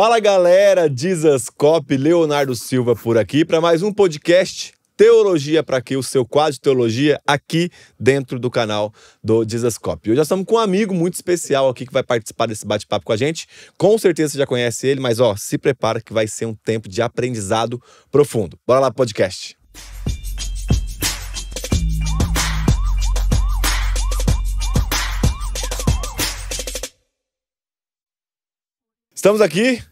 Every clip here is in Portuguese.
Fala galera, Dizascope, Leonardo Silva por aqui para mais um podcast Teologia para que o seu quadro de teologia aqui dentro do canal do Dizascope. Hoje nós estamos com um amigo muito especial aqui que vai participar desse bate-papo com a gente. Com certeza você já conhece ele, mas ó, se prepara que vai ser um tempo de aprendizado profundo. Bora lá podcast. Música Estamos aqui,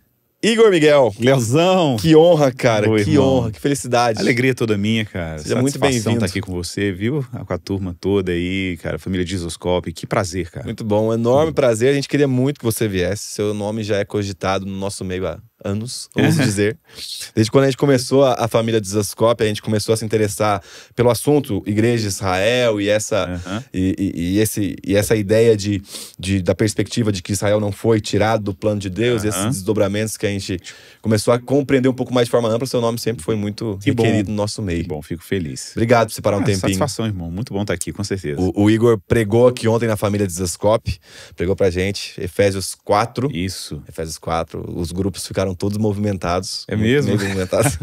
Igor Miguel. Leozão. Que honra, cara. Oi, que irmão. honra, que felicidade. Alegria toda minha, cara. Seja muito bem-vindo. estar tá aqui com você, viu? Com a turma toda aí, cara. Família Disoscope. Que prazer, cara. Muito bom. Um enorme hum. prazer. A gente queria muito que você viesse. Seu nome já é cogitado no nosso meio há anos, vamos dizer. Desde quando a gente começou a, a família de Zascope, a gente começou a se interessar pelo assunto Igreja de Israel e essa, uhum. e, e, e, esse, e essa ideia de, de, da perspectiva de que Israel não foi tirado do plano de Deus, uhum. esses desdobramentos que a gente começou a compreender um pouco mais de forma ampla. Seu nome sempre foi muito que requerido no nosso meio. Que bom, fico feliz. Obrigado por separar ah, um tempinho. Satisfação, irmão. Muito bom estar aqui, com certeza. O, o Igor pregou aqui ontem na família de Zascope, pregou pra gente Efésios 4. Isso. Efésios 4. Os grupos ficaram ficaram todos movimentados. É mesmo? Movimentados.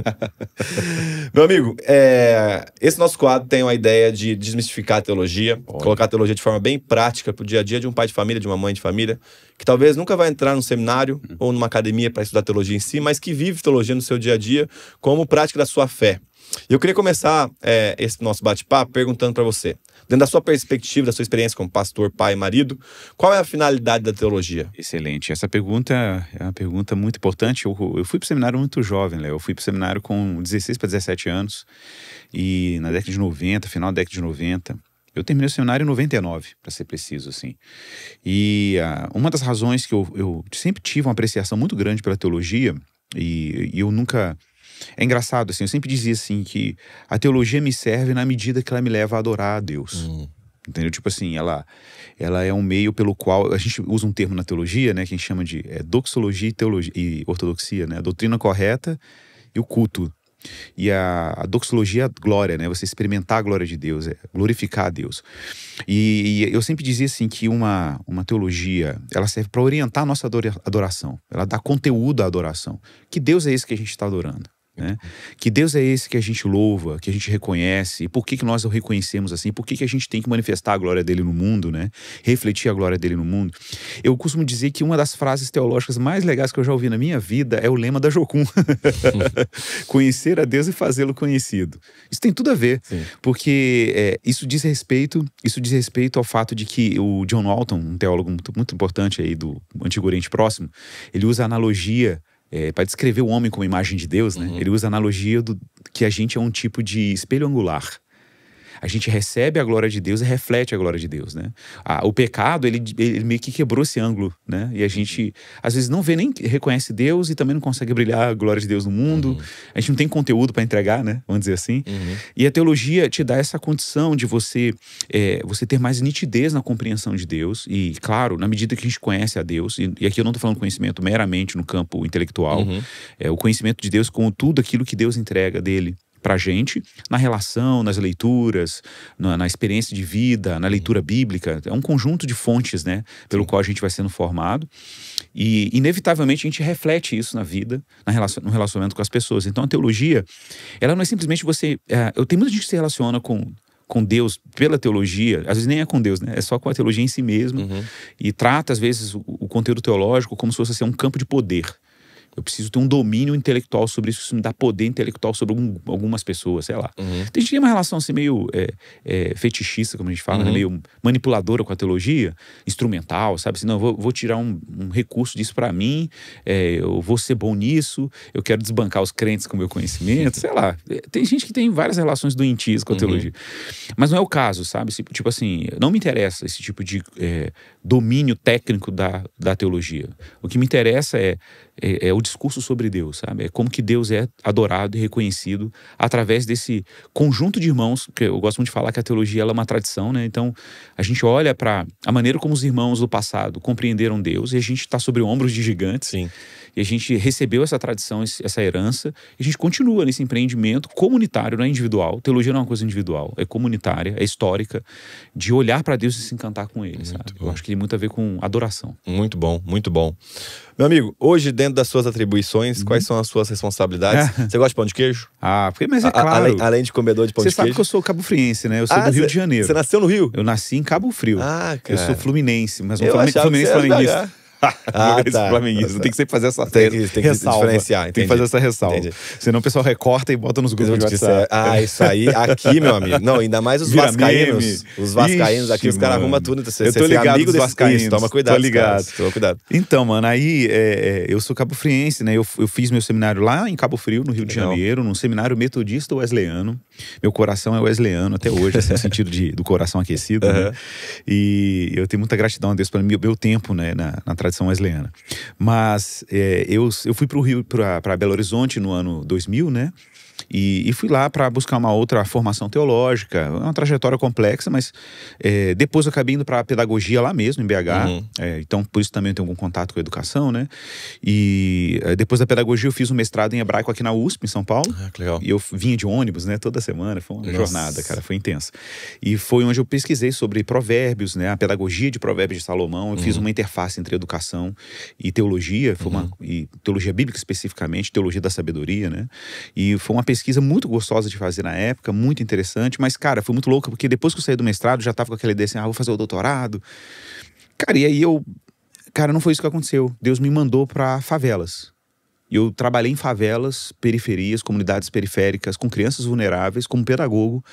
Meu amigo, é, esse nosso quadro tem uma ideia de desmistificar a teologia, Olha. colocar a teologia de forma bem prática para o dia a dia de um pai de família, de uma mãe de família, que talvez nunca vai entrar num seminário hum. ou numa academia para estudar teologia em si, mas que vive teologia no seu dia a dia como prática da sua fé eu queria começar é, esse nosso bate-papo perguntando para você, dentro da sua perspectiva, da sua experiência como pastor, pai, marido, qual é a finalidade da teologia? Excelente. Essa pergunta é uma pergunta muito importante. Eu, eu fui para o seminário muito jovem, Léo. Eu fui para o seminário com 16 para 17 anos. E na década de 90, final da década de 90, eu terminei o seminário em 99, para ser preciso, assim. E uh, uma das razões que eu, eu, sempre tive uma apreciação muito grande pela teologia, e, e eu nunca é engraçado, assim, eu sempre dizia assim que a teologia me serve na medida que ela me leva a adorar a Deus. Hum. Entendeu? Tipo assim, ela, ela é um meio pelo qual a gente usa um termo na teologia, né, que a gente chama de é, doxologia e, teologia, e ortodoxia, né, a doutrina correta e o culto. E a, a doxologia, é a glória, né, você experimentar a glória de Deus, é glorificar a Deus. E, e eu sempre dizia assim que uma, uma teologia, ela serve para orientar a nossa adoração, ela dá conteúdo à adoração. Que Deus é esse que a gente está adorando? Né? Que Deus é esse que a gente louva, que a gente reconhece, e por que, que nós o reconhecemos assim? Por que, que a gente tem que manifestar a glória dele no mundo, né? refletir a glória dele no mundo? Eu costumo dizer que uma das frases teológicas mais legais que eu já ouvi na minha vida é o lema da Jocum: conhecer a Deus e fazê-lo conhecido. Isso tem tudo a ver, Sim. porque é, isso diz respeito, isso diz respeito ao fato de que o John Walton, um teólogo muito, muito importante aí do Antigo Oriente Próximo, ele usa a analogia é, para descrever o homem como imagem de Deus, né? Uhum. Ele usa a analogia do que a gente é um tipo de espelho angular a gente recebe a glória de Deus e reflete a glória de Deus, né? Ah, o pecado, ele, ele meio que quebrou esse ângulo, né? E a gente, às vezes, não vê nem reconhece Deus e também não consegue brilhar a glória de Deus no mundo. Uhum. A gente não tem conteúdo para entregar, né? Vamos dizer assim. Uhum. E a teologia te dá essa condição de você, é, você ter mais nitidez na compreensão de Deus. E, claro, na medida que a gente conhece a Deus, e, e aqui eu não estou falando conhecimento meramente no campo intelectual, uhum. é o conhecimento de Deus com tudo aquilo que Deus entrega dele para a gente na relação, nas leituras, na, na, experiência de vida, na leitura bíblica. É um conjunto de fontes, né, pelo Sim. qual a gente vai sendo formado. E, inevitavelmente, a gente reflete isso na vida, na relação, no relacionamento com as pessoas. Então, a teologia, ela não é simplesmente você. É, eu tenho muita gente que se relaciona com com Deus pela teologia, às vezes nem é com Deus, né? É só com a teologia em si mesmo. Uhum. E trata, às vezes, o, o, conteúdo teológico como se fosse assim, um campo de poder. Eu preciso ter um domínio intelectual sobre isso, isso me dá poder intelectual sobre algum, algumas pessoas, sei lá. Uhum. Tem gente que tem uma relação assim meio é, é, fetichista, como a gente fala, né? uhum. né? meio manipuladora com a teologia, instrumental, sabe? Assim, não, eu vou, vou tirar um, um, recurso disso para mim, é, eu vou ser bom nisso, eu quero desbancar os crentes com o meu conhecimento, sei lá. É, tem gente que tem várias relações doentias com a uhum. teologia. Mas não é o caso, sabe? Tipo assim, não me interessa esse tipo de é, domínio técnico da, da teologia. O que me interessa é é, é, o discurso sobre Deus, sabe? É como que Deus é adorado e reconhecido através desse conjunto de irmãos, que eu gosto muito de falar que a teologia é uma tradição, né? Então, a gente olha para a maneira como os irmãos do passado compreenderam Deus e a gente está sobre ombros de gigantes. Sim. E a gente recebeu essa tradição, essa herança, e a gente continua nesse empreendimento comunitário, não é individual. Teologia não é uma coisa individual, é comunitária, é histórica, de olhar para Deus e se encantar com ele, muito sabe? Bom. Eu acho que tem muito a ver com adoração. Muito bom, muito bom. Meu amigo, hoje dentro das suas atribuições, uhum. quais são as suas responsabilidades. É. Você gosta de pão de queijo? Ah, porque, mas é claro. A, além, além, de comedor de pão de queijo. Você sabe que eu sou cabo-friense, né? Eu sou ah, do Rio cê, de Janeiro. Você nasceu no Rio? Eu nasci em Cabo Frio. Ah, cara. Eu sou fluminense, mas não eu fluminense, fluminense flamenguista. Ah, esse tá. flamenguista. Tem que sempre fazer essa tem que, tem que diferenciar. Entendi. Tem que fazer essa ressalva. Entendi. Senão o pessoal recorta e bota nos grupos de WhatsApp. Ah, isso aí. Aqui, meu amigo. Não, ainda mais os Vira vascaínos. Meme. Os vascaínos Ixi, aqui, os caras arrumam tudo. Você, eu tô ligado amigo dos vascaínos. Isso, toma cuidado. Tô ligado. Toma cuidado. Então, mano, aí é, é eu sou cabo friense, né? Eu, eu fiz meu seminário lá em Cabo Frio, no Rio de Janeiro, Não. num seminário metodista wesleyano. Meu coração é wesleyano até hoje, assim, no sentido de, do coração aquecido. Uhum. Né? E eu tenho muita gratidão a Deus pelo meu, meu tempo, né? Na, na tradição tradição wesleyana. Mas é, eu, eu fui para o Rio, para Belo Horizonte no ano 2000, né? E, e fui lá para buscar uma outra formação teológica. É uma trajetória complexa, mas é, depois eu acabei indo para a pedagogia lá mesmo, em BH. Uhum. É, então, por isso também eu tenho algum contato com a educação, né? E é, depois da pedagogia eu fiz um mestrado em hebraico aqui na USP, em São Paulo. Ah, legal. E eu vinha de ônibus, né? Toda semana. Foi uma Nossa. jornada, cara. Foi intensa. E foi onde eu pesquisei sobre provérbios, né? A pedagogia de provérbios de Salomão. Eu uhum. fiz uma interface entre educação e teologia. Foi uma, uhum. e teologia bíblica especificamente, teologia da sabedoria, né? E foi uma pesquisa pesquisa muito gostosa de fazer na época, muito interessante, mas, cara, foi muito louca, porque depois que eu saí do mestrado, já tava com aquela ideia assim, ah, vou fazer o doutorado. Cara, e aí eu. Cara, não foi isso que aconteceu. Deus me mandou para favelas. E eu trabalhei em favelas, periferias, comunidades periféricas, com crianças vulneráveis, como pedagogo,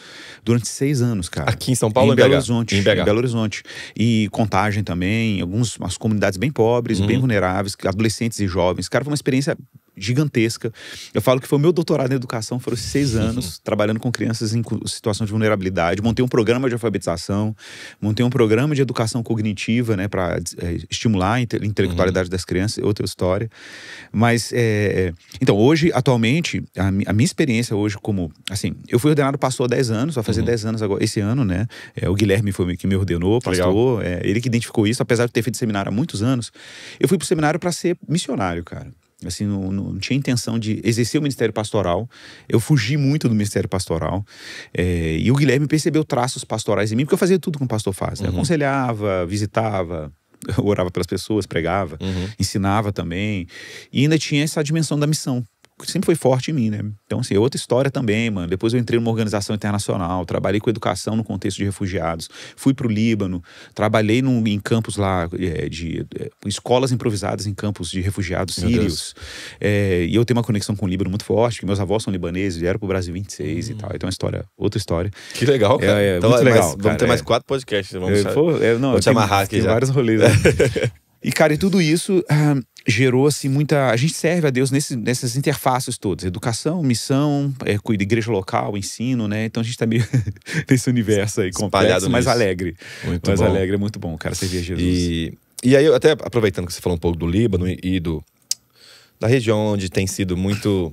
durante seis anos, cara. Aqui em São Paulo, em, em Belo Horizonte. Em, em Belo Horizonte. E contagem também, algumas comunidades bem pobres, uhum. bem vulneráveis, adolescentes e jovens. Cara, foi uma experiência gigantesca. Eu falo que foi o meu doutorado em educação, foram seis uhum. anos trabalhando com crianças em situação de vulnerabilidade. Montei um programa de alfabetização, montei um programa de educação cognitiva, né, para é, eh, estimular a intelectualidade uhum. das crianças, outra história. Mas, é, então, hoje, atualmente, a, a, minha experiência hoje como, assim, eu fui ordenado pastor há dez anos, vai fazer uhum. anos agora, esse ano, né? É, o Guilherme foi que me ordenou, pastor, é, ele que identificou isso, apesar de ter feito seminário há muitos anos. Eu fui pro seminário para ser missionário, cara assim, não, não, tinha intenção de exercer o ministério pastoral. Eu fugi muito do ministério pastoral. É, e o Guilherme percebeu traços pastorais em mim, porque eu fazia tudo que um pastor faz. Uhum. Eu aconselhava, visitava, orava pelas pessoas, pregava, uhum. ensinava também. E ainda tinha essa dimensão da missão sempre foi forte em mim, né? Então, assim, é outra história também, mano. Depois eu entrei numa organização internacional, trabalhei com educação no contexto de refugiados, fui pro Líbano, trabalhei num, em campos lá, é, de é, escolas improvisadas em campos de refugiados Meu sírios. É, e eu tenho uma conexão com o Líbano muito forte, porque meus avós são libaneses, vieram pro Brasil 26 hum. e tal. Então, é uma história, outra história. Que legal, é, cara. É, então, muito legal. Mas, cara, vamos ter mais é. quatro podcasts. Vamos eu, pô, não, Vou te amarrar aqui já. vários rolês. Né? E, cara, e tudo isso ah, gerou, assim, muita. A gente serve a Deus nesse, nessas interfaces todas: educação, missão, é, cuida igreja local, ensino, né? Então a gente tá meio nesse universo aí complexo, mas alegre. Muito mas bom. alegre, é muito bom, cara, servir a Jesus. E, e aí, até aproveitando que você falou um pouco do Líbano e do, da região onde tem sido muito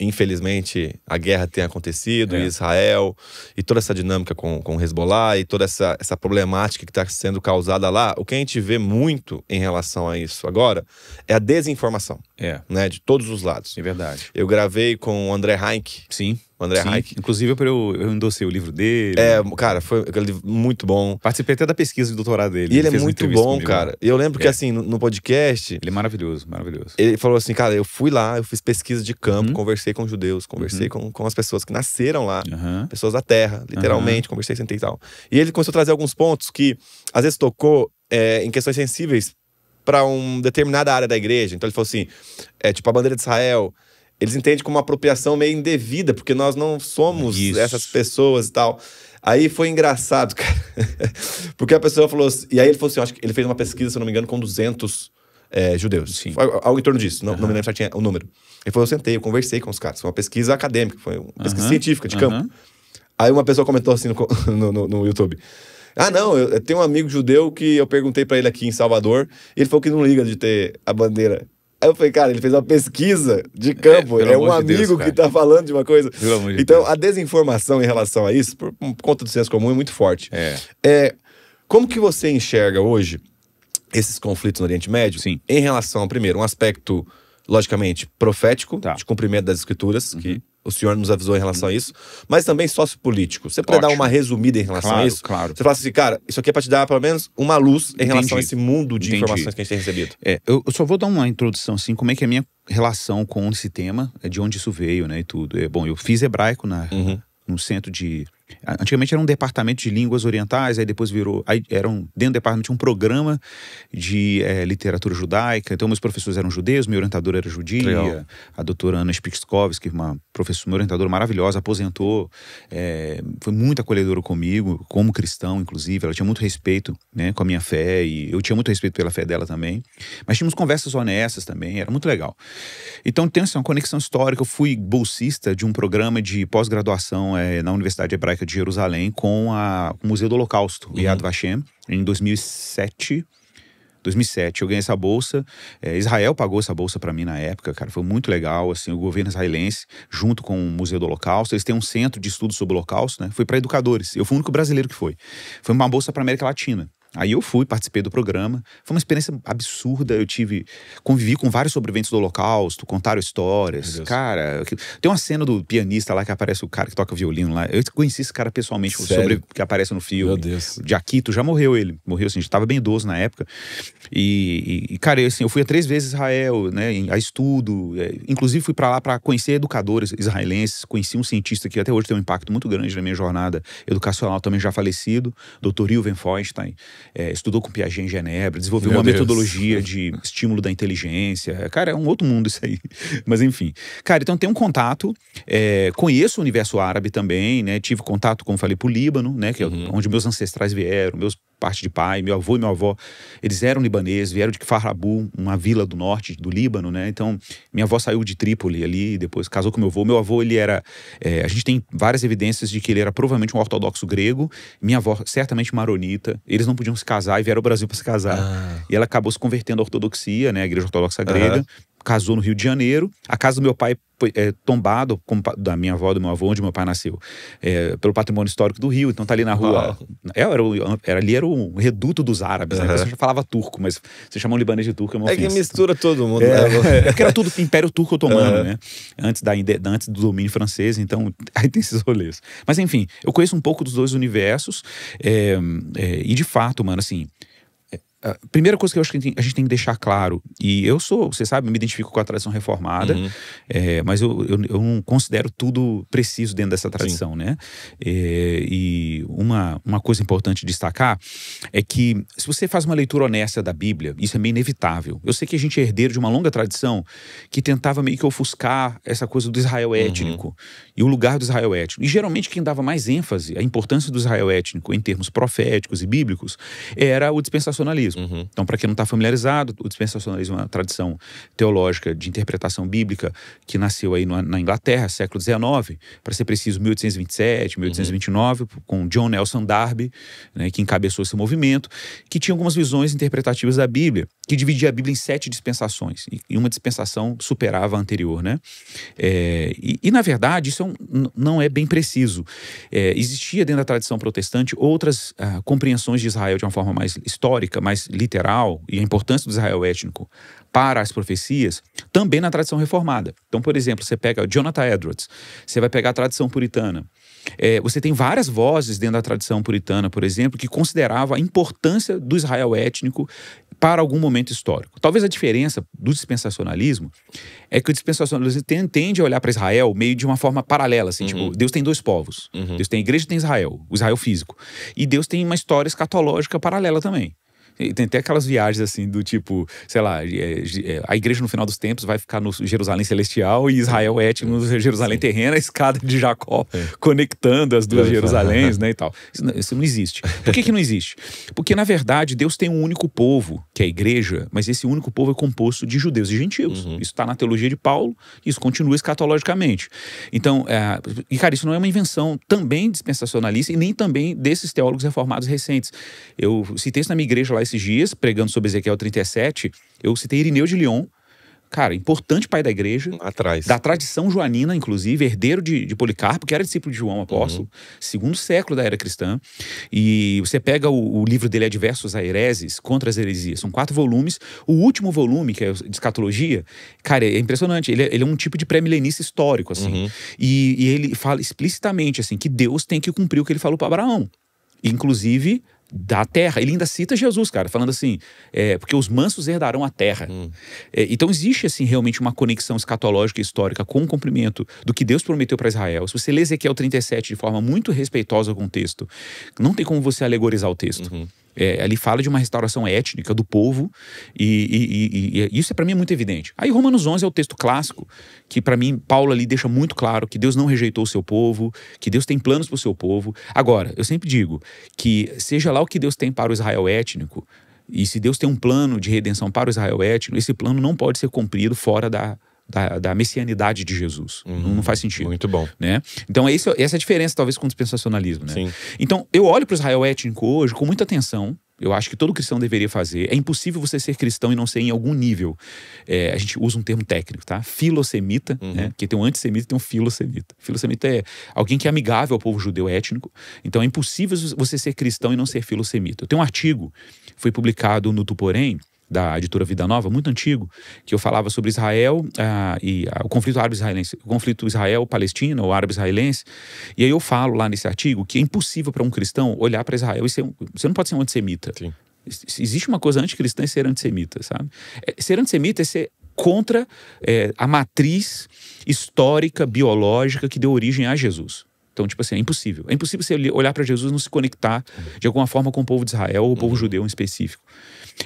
infelizmente, a guerra tem acontecido, é. e Israel, e toda essa dinâmica com, com o Hezbollah, e toda essa, essa problemática que está sendo causada lá, o que a gente vê muito em relação a isso agora é a desinformação. É. Né, de todos os lados. É verdade. Eu gravei com o André Heinck. Sim o André Reich. Inclusive, eu, eu endossei o livro dele. É, cara, foi muito bom. Participei até da pesquisa de doutorado dele. E ele, ele é muito bom, comigo. cara. E eu lembro é. que, assim, no, no, podcast. Ele é maravilhoso, maravilhoso. Ele falou assim, cara, eu fui lá, eu fiz pesquisa de campo, uhum. conversei com judeus, conversei uhum. com, com as pessoas que nasceram lá, uhum. pessoas da terra, literalmente, conversei, sentei e tal. E ele começou a trazer alguns pontos que, às vezes, tocou é, em questões sensíveis para uma determinada área da igreja. Então, ele falou assim: é tipo a bandeira de Israel eles entendem como uma apropriação meio indevida, porque nós não somos Isso. essas pessoas e tal. Aí foi engraçado, cara. porque a pessoa falou assim, e aí ele falou assim, acho que ele fez uma pesquisa, se não me engano, com 200 é, judeus. Sim. algo em torno disso, não, uhum. não me lembro se tinha é, o um número. Ele falou, eu sentei, eu conversei com os caras. Foi uma pesquisa acadêmica, foi uma pesquisa uhum. científica, de campo. Aí uma pessoa comentou assim no, no, no, no YouTube. Ah, não, eu, eu, tenho um amigo judeu que eu perguntei para ele aqui em Salvador, e ele falou que não liga de ter a bandeira Aí eu falei, cara, ele fez uma pesquisa de é, campo. É, é um amigo de Deus, que tá falando de uma coisa. De então, Deus. a desinformação em relação a isso, por, por, conta do senso comum, é muito forte. É. é. Como que você enxerga hoje esses conflitos no Oriente Médio Sim. em relação, primeiro, um aspecto, logicamente, profético, tá. de cumprimento das escrituras, uhum. que o senhor nos avisou em relação a isso, mas também sociopolítico. Você pode dar uma resumida em relação claro, a isso? Claro. Você fala assim, cara, isso aqui é para te dar pelo menos uma luz em Entendi. relação a esse mundo de Entendi. informações que a gente tem recebido. É, eu, eu, só vou dar uma introdução, assim, como é que é a minha relação com esse tema, é de onde isso veio, né, e tudo. É, bom, eu fiz hebraico na, uhum. no centro de Antigamente era um departamento de línguas orientais, aí depois virou. Aí eram dentro do departamento tinha um programa de é, literatura judaica. Então, meus professores eram judeus, minha orientadora era judia, a doutora Ana Spikskovski, uma professora, uma orientadora maravilhosa, aposentou, é, foi muito acolhedora comigo, como cristão, inclusive. Ela tinha muito respeito né, com a minha fé e eu tinha muito respeito pela fé dela também. Mas tínhamos conversas honestas também, era muito legal. Então, tem assim, uma conexão histórica. Eu fui bolsista de um programa de pós-graduação é, na Universidade Hebraica de Jerusalém com, a, com o Museu do Holocausto, uhum. Yad Vashem, em 2007. 2007 eu ganhei essa bolsa. É, Israel pagou essa bolsa para mim na época, cara. Foi muito legal, assim, o governo israelense, junto com o Museu do Holocausto, eles têm um centro de estudos sobre o Holocausto, né? Foi para educadores. Eu fui o único brasileiro que foi. Foi uma bolsa para América Latina. Aí eu fui, participei do programa. Foi uma experiência absurda. Eu tive. Convivi com vários sobreviventes do Holocausto, contaram histórias. Cara, tem uma cena do pianista lá que aparece o cara que toca violino lá. Eu conheci esse cara pessoalmente, sobre, que aparece no filme. Meu Deus. De Akito, já morreu ele. Morreu assim, a gente tava bem idoso na época. E, e cara, eu, assim, eu fui a três vezes Israel, né, a estudo. É, inclusive fui para lá para conhecer educadores israelenses. Conheci um cientista que até hoje tem um impacto muito grande na minha jornada educacional, também já falecido, Dr. Hilven Feinstein é, estudou com Piaget em Genebra, desenvolveu Meu uma Deus. metodologia de estímulo da inteligência. Cara, é um outro mundo isso aí. Mas enfim. Cara, então tem um contato, é, conheço o universo árabe também, né? Tive contato, como falei, pro Líbano, né? Que é uhum. onde meus ancestrais vieram, meus parte de pai, meu avô e minha avó, eles eram libaneses, vieram de Kfar uma vila do norte do Líbano, né? Então, minha avó saiu de Trípoli ali, depois casou com meu avô. Meu avô, ele era. É, a gente tem várias evidências de que ele era provavelmente um ortodoxo grego, minha avó, certamente maronita. Eles não podiam se casar e vieram ao Brasil para se casar. Ah. E ela acabou se convertendo à ortodoxia, né? A igreja ortodoxa grega. Uhum casou no Rio de Janeiro. A casa do meu pai foi é, tombada, da minha avó, do meu avô, onde meu pai nasceu, é, pelo patrimônio histórico do Rio. Então tá ali na rua. Ah. É, era, era, ali era um reduto dos árabes. Uhum. Né? A falava turco, mas você chamou um libanês de turco é uma É que mistura todo mundo, é, né? É, porque era tudo Império Turco Otomano, uhum. né? Antes, da, antes do domínio francês, então aí tem esses rolês. Mas enfim, eu conheço um pouco dos dois universos. É, é, e de fato, mano, assim, a ah, primeira coisa que eu acho que a gente tem que deixar claro, e eu sou, você sabe, me identifico com a tradição reformada, uhum. é, mas eu, eu, eu, não considero tudo preciso dentro dessa tradição, Sim. né? É, e uma, uma coisa importante destacar é que se você faz uma leitura honesta da Bíblia, isso é meio inevitável. Eu sei que a gente é herdeiro de uma longa tradição que tentava meio que ofuscar essa coisa do Israel uhum. étnico uhum. e o lugar do Israel étnico. E geralmente quem dava mais ênfase à importância do Israel étnico em termos proféticos e bíblicos era o dispensacionalismo dispensacionalismo. Uhum. Então, para quem não está familiarizado, o dispensacionalismo é uma tradição teológica de interpretação bíblica que nasceu aí na Inglaterra, século XIX, para ser preciso, 1827, 1829, uhum. com John Nelson Darby, né, que encabeçou esse movimento, que tinha algumas visões interpretativas da Bíblia, que dividia a Bíblia em sete dispensações, e uma dispensação superava a anterior, né? É, e, e, na verdade, isso é um, não é bem preciso. É, existia dentro da tradição protestante outras ah, compreensões de Israel de uma forma mais histórica, mais mais literal e a importância do Israel étnico para as profecias, também na tradição reformada. Então, por exemplo, você pega Jonathan Edwards, você vai pegar a tradição puritana. É, você tem várias vozes dentro da tradição puritana, por exemplo, que considerava a importância do Israel étnico para algum momento histórico. Talvez a diferença do dispensacionalismo é que o dispensacionalismo tende a olhar para Israel meio de uma forma paralela, assim, uhum. tipo, Deus tem dois povos. Uhum. Deus tem a igreja e tem Israel, o Israel físico. E Deus tem uma história escatológica paralela também. E tem até aquelas viagens assim do tipo, sei lá, é, é, a igreja no final dos tempos vai ficar no Jerusalém Celestial e Israel étimo no é, Jerusalém Sim. terreno, a escada de Jacó é. conectando as duas Jerusaléns, né, e tal. Isso não, isso não existe. Por que, que não existe? Porque, na verdade, Deus tem um único povo, que é a igreja, mas esse único povo é composto de judeus e gentios. Uhum. Isso está na teologia de Paulo, isso continua escatologicamente. Então, é, e cara, isso não é uma invenção também dispensacionalista e nem também desses teólogos reformados recentes. Eu citei isso na minha igreja lá esses dias, pregando sobre Ezequiel 37, eu citei Irineu de Lyon, cara, importante pai da igreja. Atrás. Da tradição joanina, inclusive, herdeiro de, de Policarpo, que era discípulo de João uhum. Apóstolo, uhum. segundo século da era cristã. E você pega o, o livro dele, Adversos a Hereses, Contra as Heresias. São quatro volumes. O último volume, que é de escatologia, cara, é impressionante. Ele é, ele é um tipo de pré-milenista histórico, assim. Uhum. E, e ele fala explicitamente, assim, que Deus tem que cumprir o que ele falou para Abraão. Inclusive, da terra. Ele ainda cita Jesus, cara, falando assim, é, porque os mansos herdarão a terra. Hum. É, então existe, assim, realmente uma conexão escatológica e histórica com o cumprimento do que Deus prometeu para Israel. Se você lê Ezequiel 37 de forma muito respeitosa com o texto, não tem como você alegorizar o texto. Uhum. É, ali fala de uma restauração étnica do povo, e, e, e, e isso é, para mim é muito evidente. Aí Romanos 11 é o texto clássico, que para mim Paulo ali deixa muito claro que Deus não rejeitou o seu povo, que Deus tem planos para o seu povo. Agora, eu sempre digo que seja lá o que Deus tem para o Israel étnico, e se Deus tem um plano de redenção para o Israel étnico, esse plano não pode ser cumprido fora da da, da messianidade de Jesus. Uhum. Não, faz sentido. Muito bom. Né? Então, é isso, essa é a diferença, talvez, com o dispensacionalismo. Né? Sim. Então, eu olho para o Israel étnico hoje com muita atenção. Eu acho que todo cristão deveria fazer. É impossível você ser cristão e não ser em algum nível. É, a gente usa um termo técnico, tá? Filosemita, uhum. né? Porque tem um antissemita e tem um filosemita. Filosemita é alguém que é amigável ao povo judeu étnico. Então é impossível você ser cristão e não ser filosemita. Eu tenho um artigo, foi publicado no Tuporém, da editora Vida Nova, muito antigo, que eu falava sobre Israel ah, e ah, o conflito árabe-israelense, o conflito Israel-Palestina ou árabe-israelense. E aí eu falo lá nesse artigo que é impossível para um cristão olhar para Israel e ser você não pode ser um antissemita. Sim. Existe uma coisa anticristã e ser antissemita, sabe? É, ser antissemita é ser contra é, a matriz histórica, biológica que deu origem a Jesus. Então, tipo assim, é impossível. É impossível você olhar para Jesus e não se conectar uhum. de alguma forma com o povo de Israel ou o povo uhum. judeu em específico.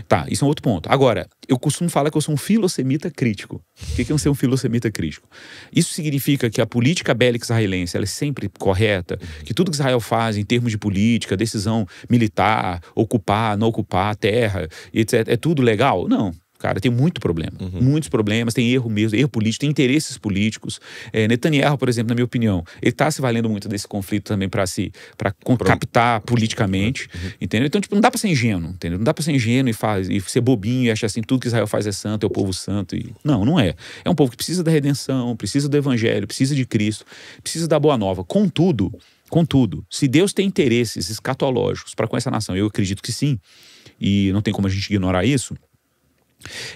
Tá, isso é um outro ponto. Agora, eu costumo falar que eu sou um filosemita crítico. O que é ser um filosemita crítico? Isso significa que a política bélica israelense é sempre correta, que tudo que Israel faz em termos de política, decisão militar, ocupar, não ocupar, terra, etc., é tudo legal? Não cara. Tem muito problema. Uhum. Muitos problemas, tem erro mesmo, erro político, tem interesses políticos. É, Netanyahu, por exemplo, na minha opinião, ele está se valendo muito desse conflito também para se para captar politicamente, uhum. entendeu? Então, tipo, não dá para ser ingênuo, entendeu? Não dá para ser ingênuo e, faz, e ser bobinho e achar assim, tudo que Israel faz é santo, é o povo santo. E... Não, não é. É um povo que precisa da redenção, precisa do evangelho, precisa de Cristo, precisa da boa nova. Contudo, Contudo, se Deus tem interesses escatológicos para com essa nação, eu acredito que sim, e não tem como a gente ignorar isso,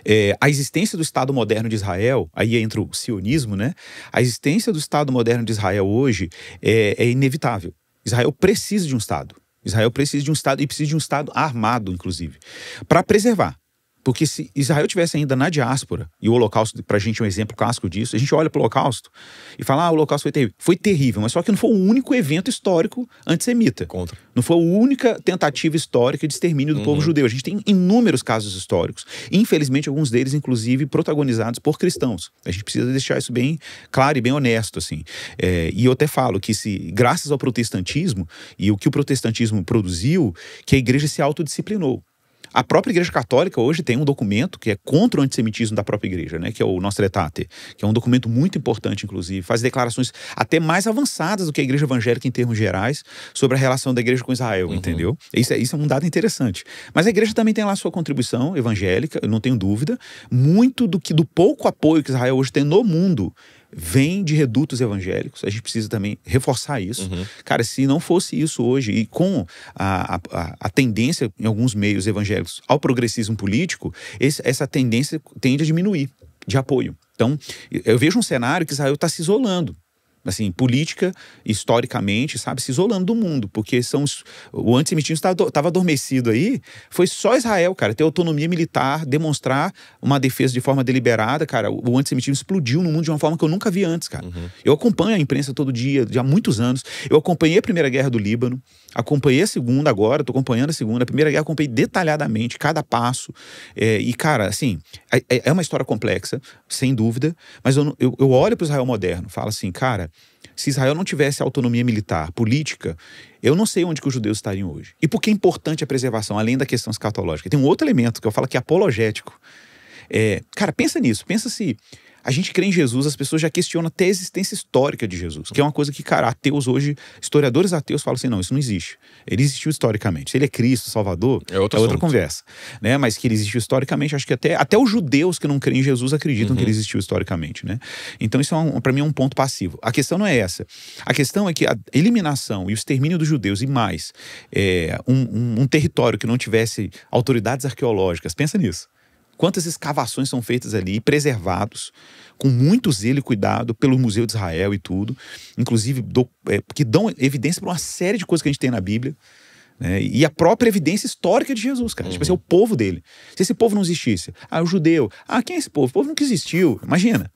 é, a existência do Estado moderno de Israel, aí entra o sionismo, né? A existência do Estado moderno de Israel hoje é, é inevitável. Israel precisa de um Estado. Israel precisa de um Estado e precisa de um Estado armado, inclusive, para preservar. Porque se Israel tivesse ainda na diáspora, e o Holocausto, para a gente, é um exemplo clássico disso, a gente olha para o Holocausto e fala: ah, o Holocausto foi terrível. Foi terrível, mas só que não foi o único evento histórico antissemita. Contra. Não foi a única tentativa histórica de extermínio do uhum. povo judeu. A gente tem inúmeros casos históricos. Infelizmente, alguns deles, inclusive, protagonizados por cristãos. A gente precisa deixar isso bem claro e bem honesto, assim. É, e eu até falo que, se, graças ao protestantismo e o que o protestantismo produziu, que a igreja se autodisciplinou. A própria Igreja Católica hoje tem um documento que é contra o antissemitismo da própria Igreja, né, que é o Etate, que é um documento muito importante, inclusive, faz declarações até mais avançadas do que a Igreja Evangélica em termos gerais sobre a relação da Igreja com Israel, uhum. entendeu? Isso é, isso é um dado interessante. Mas a Igreja também tem lá sua contribuição evangélica, eu não tenho dúvida, muito do que do pouco apoio que Israel hoje tem no mundo vem de redutos evangélicos. A gente precisa também reforçar isso. Uhum. Cara, se não fosse isso hoje, e com a, a, a tendência em alguns meios evangélicos ao progressismo político, esse, essa tendência tende a diminuir de apoio. Então, eu vejo um cenário que Israel está se isolando assim, política, historicamente, sabe, se isolando do mundo, porque são o antissemitismo estava adormecido aí, foi só Israel, cara, ter autonomia militar, demonstrar uma defesa de forma deliberada, cara, o, o antissemitismo explodiu no mundo de uma forma que eu nunca vi antes, cara. Uhum. Eu acompanho a imprensa todo dia, já há muitos anos, eu acompanhei a Primeira Guerra do Líbano, Acompanhei a segunda agora, tô acompanhando a segunda. A primeira guerra acompanhei detalhadamente, cada passo. É, e, cara, assim, é, é, é uma história complexa, sem dúvida, mas eu, eu, eu olho para o Israel moderno, falo assim, cara, se Israel não tivesse autonomia militar, política, eu não sei onde que os judeus estariam hoje. E por que é importante a preservação, além da questão escatológica? Tem um outro elemento que eu falo que é apologético. É, cara, pensa nisso, pensa se a gente crê em Jesus, as pessoas já questionam até a existência histórica de Jesus, que é uma coisa que, cara, ateus hoje, historiadores ateus falam assim: não, isso não existe. Ele existiu historicamente. Se ele é Cristo, Salvador, é, é outra conversa. Né? Mas que ele existiu historicamente, acho que até, até os judeus que não creem em Jesus acreditam uhum. que ele existiu historicamente. Né? Então, isso é um, para mim é um ponto passivo. A questão não é essa. A questão é que a eliminação e o extermínio dos judeus e mais é, um, um, um território que não tivesse autoridades arqueológicas, pensa nisso quantas escavações são feitas ali, preservados, com muito zelo e cuidado pelo Museu de Israel e tudo, inclusive do, é, que dão evidência para uma série de coisas que a gente tem na Bíblia. Né, e a própria evidência histórica de Jesus, cara. Uhum. Tipo assim, uhum. o povo dele. Se esse povo não existisse, ah, o judeu, ah, quem é esse povo? O povo nunca existiu. Imagina.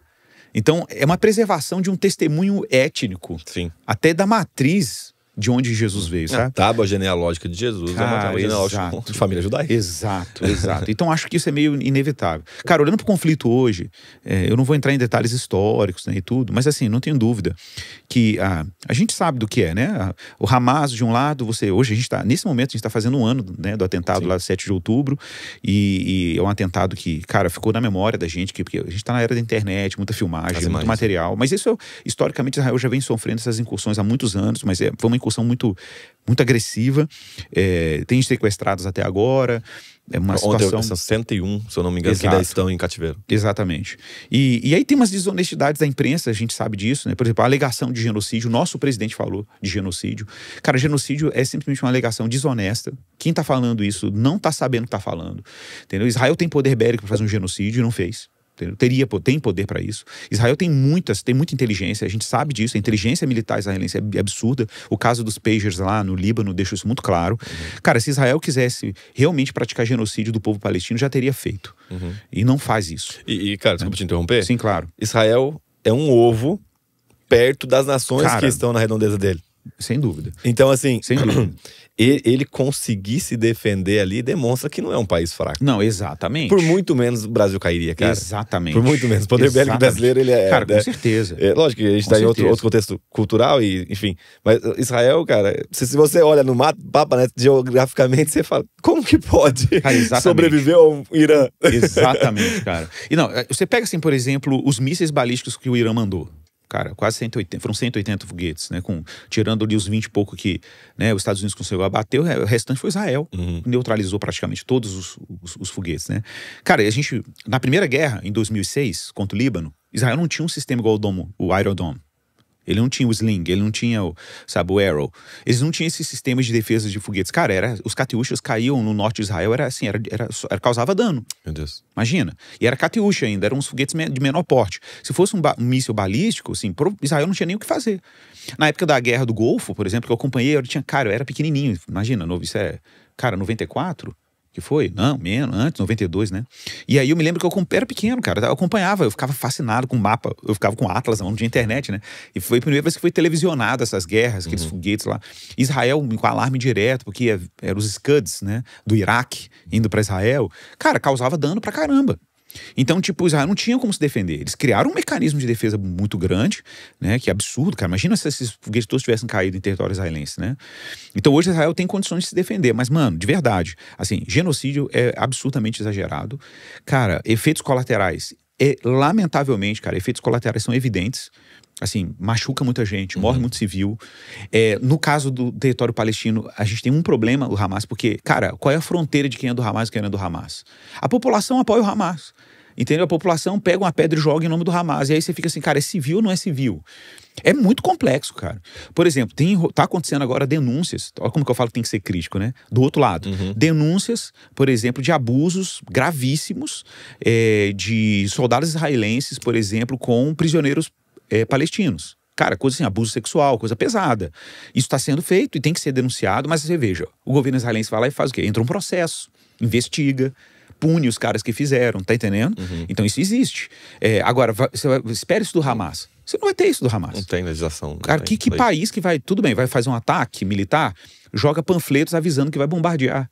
Então, é uma preservação de um testemunho étnico, Sim. até da matriz de onde Jesus veio, é, sabe? A tábua genealógica de Jesus Cara, é uma tábua genealógica de família judaica. Exato, exato. então acho que isso é meio inevitável. Cara, olhando para o conflito hoje, é, eu não vou entrar em detalhes históricos né, e tudo, mas assim, não tenho dúvida que a, ah, a gente sabe do que é, né? Ah, o Hamas, de um lado, você hoje a gente está, nesse momento, a gente está fazendo um ano né, do atentado Sim. lá 7 de outubro, e, e, é um atentado que, cara, ficou na memória da gente, que, porque a gente está na era da internet, muita filmagem, muito material, mas isso historicamente Israel já vem sofrendo essas incursões há muitos anos, mas é, foi uma incursão muito, muito agressiva. É, tem sequestrados até agora. É uma Ontem, situação... 101, se eu não me engano, Exato. que ainda estão em cativeiro. Exatamente. E, e aí tem umas desonestidades da imprensa, a gente sabe disso, né? Por exemplo, a alegação de genocídio, nosso presidente falou de genocídio. Cara, genocídio é simplesmente uma alegação desonesta. Quem tá falando isso não tá sabendo o que tá falando. Entendeu? Israel tem poder bélico para fazer um genocídio e não fez teria tem poder para isso. Israel tem muitas, tem muita inteligência, a gente sabe disso, a inteligência militar israelense é absurda. O caso dos pagers lá no Líbano deixa isso muito claro. Uhum. Cara, se Israel quisesse realmente praticar genocídio do povo palestino, já teria feito. Uhum. E não faz isso. E, e cara, desculpa é. te interromper. Sim, claro. Israel é um ovo perto das nações cara, que estão na redondeza dele. Sem dúvida. Então, assim, Sem dúvida. ele conseguir se defender ali demonstra que não é um país fraco. Não, exatamente. Por muito menos o Brasil cairia, cara. Exatamente. Por muito menos. O poder exatamente. bélico brasileiro, ele é. Cara, é, com né? certeza. É, lógico que a gente está em outro, outro contexto cultural, e, enfim. Mas uh, Israel, cara, se, se você olha no mapa, né, geograficamente, você fala, como que pode cara, sobreviver ao Irã? Exatamente, cara. E não, eh, você pega, assim, por exemplo, os mísseis balísticos que o Irã mandou cara, quase 180, foram 180 foguetes, né, com, tirando ali os 20 e pouco que né, os Estados Unidos conseguiu abater, o restante foi Israel, uhum. neutralizou praticamente todos os, os, os, foguetes, né. Cara, a gente, na primeira guerra, em 2006, contra o Líbano, Israel não tinha um sistema igual o, domo, o Iron Dome, ele não tinha o Sling, ele não tinha o, sabe, o Arrow. Eles não tinham esses sistemas de defesa de foguetes. Cara, era, os Katyushas caíam no norte de Israel, era assim, era, era, era causava dano. Meu Deus. Imagina. E era Katyusha ainda, eram uns foguetes de menor porte. Se fosse um, ba um míssil balístico, assim, Israel não tinha nem o que fazer. Na época da Guerra do Golfo, por exemplo, que eu acompanhei, eu tinha, cara, eu era pequenininho, imagina, novo, isso é, cara, 94? Que foi? Não, menos, antes, 92, né? E aí eu me lembro que eu era pequeno, cara. Eu acompanhava, eu ficava fascinado com o mapa, eu ficava com Atlas não tinha internet, né? E foi a primeira vez que foi televisionado essas guerras, aqueles uhum. foguetes lá. Israel com alarme direto, porque é, eram os Scuds, né? Do Iraque, indo para Israel. Cara, causava dano pra caramba. Então, tipo, Israel ah, não tinha como se defender. Eles criaram um mecanismo de defesa muito grande, né? Que é absurdo, cara. Imagina se esses foguetes todos tivessem caído em território israelense, né? Então, hoje Israel tem condições de se defender. Mas, mano, de verdade, assim, genocídio é absolutamente exagerado. Cara, efeitos colaterais. É, lamentavelmente, cara, efeitos colaterais são evidentes assim, machuca muita gente, uhum. morre muito civil. É, no caso do território palestino, a gente tem um problema, o Hamas, porque, cara, qual é a fronteira de quem é do Hamas e quem não é do Hamas? A população apoia o Hamas. Entendeu? A população pega uma pedra e joga em nome do Hamas. E aí você fica assim, cara, é civil ou não é civil? É muito complexo, cara. Por exemplo, tem, tá acontecendo agora denúncias. Olha como que eu falo que tem que ser crítico, né? Do outro lado. Uhum. Denúncias, por exemplo, de abusos gravíssimos é, de soldados israelenses, por exemplo, com prisioneiros é, palestinos. Cara, coisa assim, abuso sexual, coisa pesada. Isso está sendo feito e tem que ser denunciado, mas você veja, o governo israelense vai lá e faz o quê? Entra um processo, investiga, pune os caras que fizeram, tá entendendo? Uhum. Então isso existe. É, agora, você espera isso do Hamas. Você não vai ter isso do Hamas. Não tem legislação. Não cara, tem que, que país que vai. Tudo bem, vai fazer um ataque militar, joga panfletos avisando que vai bombardear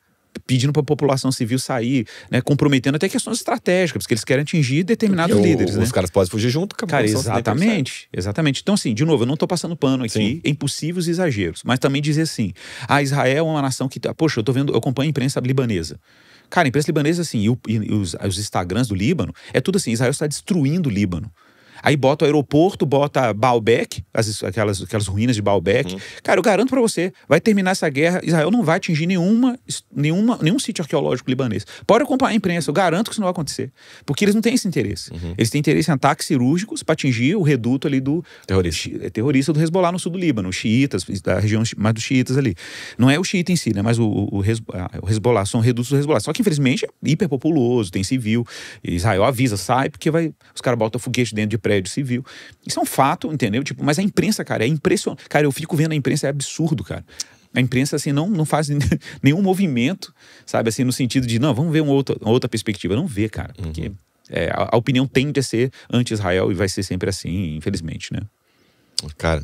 pedindo para a população civil sair, né, comprometendo até questões estratégicas, porque eles querem atingir determinados líderes. né? Os caras podem fugir junto, com a Cara, exatamente, exatamente. Então, assim, de novo, eu não estou passando pano aqui em é possíveis exageros, mas também dizer assim: a ah, Israel é uma nação que. Tá, poxa, eu tô vendo, eu acompanho a imprensa libanesa. Cara, a imprensa libanesa, assim, e, o, e os, os Instagrams do Líbano, é tudo assim: Israel está destruindo o Líbano. Aí bota o aeroporto, bota Baalbek, as, aquelas, aquelas ruínas de Baalbek. Uhum. Cara, eu garanto para você, vai terminar essa guerra, Israel não vai atingir nenhuma, nenhuma, nenhum sítio arqueológico libanês. Pode acompanhar a imprensa, eu garanto que isso não vai acontecer. Porque eles não têm esse interesse. Uhum. Eles têm interesse em ataques cirúrgicos para atingir o reduto ali do terrorista, do, é, terrorista do Hezbollah no sul do Líbano, os xiitas, da região mais dos xiitas ali. Não é o xiita em si, né? Mas o, o, ah, o Hezbollah, são redutos do Hezbollah. Só que, infelizmente, é hiperpopuloso, tem civil. Israel avisa, sai, porque vai, os caras botam foguete dentro de prédio civil. Isso é um fato, entendeu? Tipo, mas a imprensa, cara, é impressionante. Cara, eu fico vendo a imprensa, é absurdo, cara. A imprensa, assim, não, não faz nenhum movimento, sabe? Assim, no sentido de, não, vamos ver uma outra, uma outra perspectiva. Não vê, cara, porque uhum. é, a, a opinião tende a ser anti-Israel e vai ser sempre assim, infelizmente, né? Cara,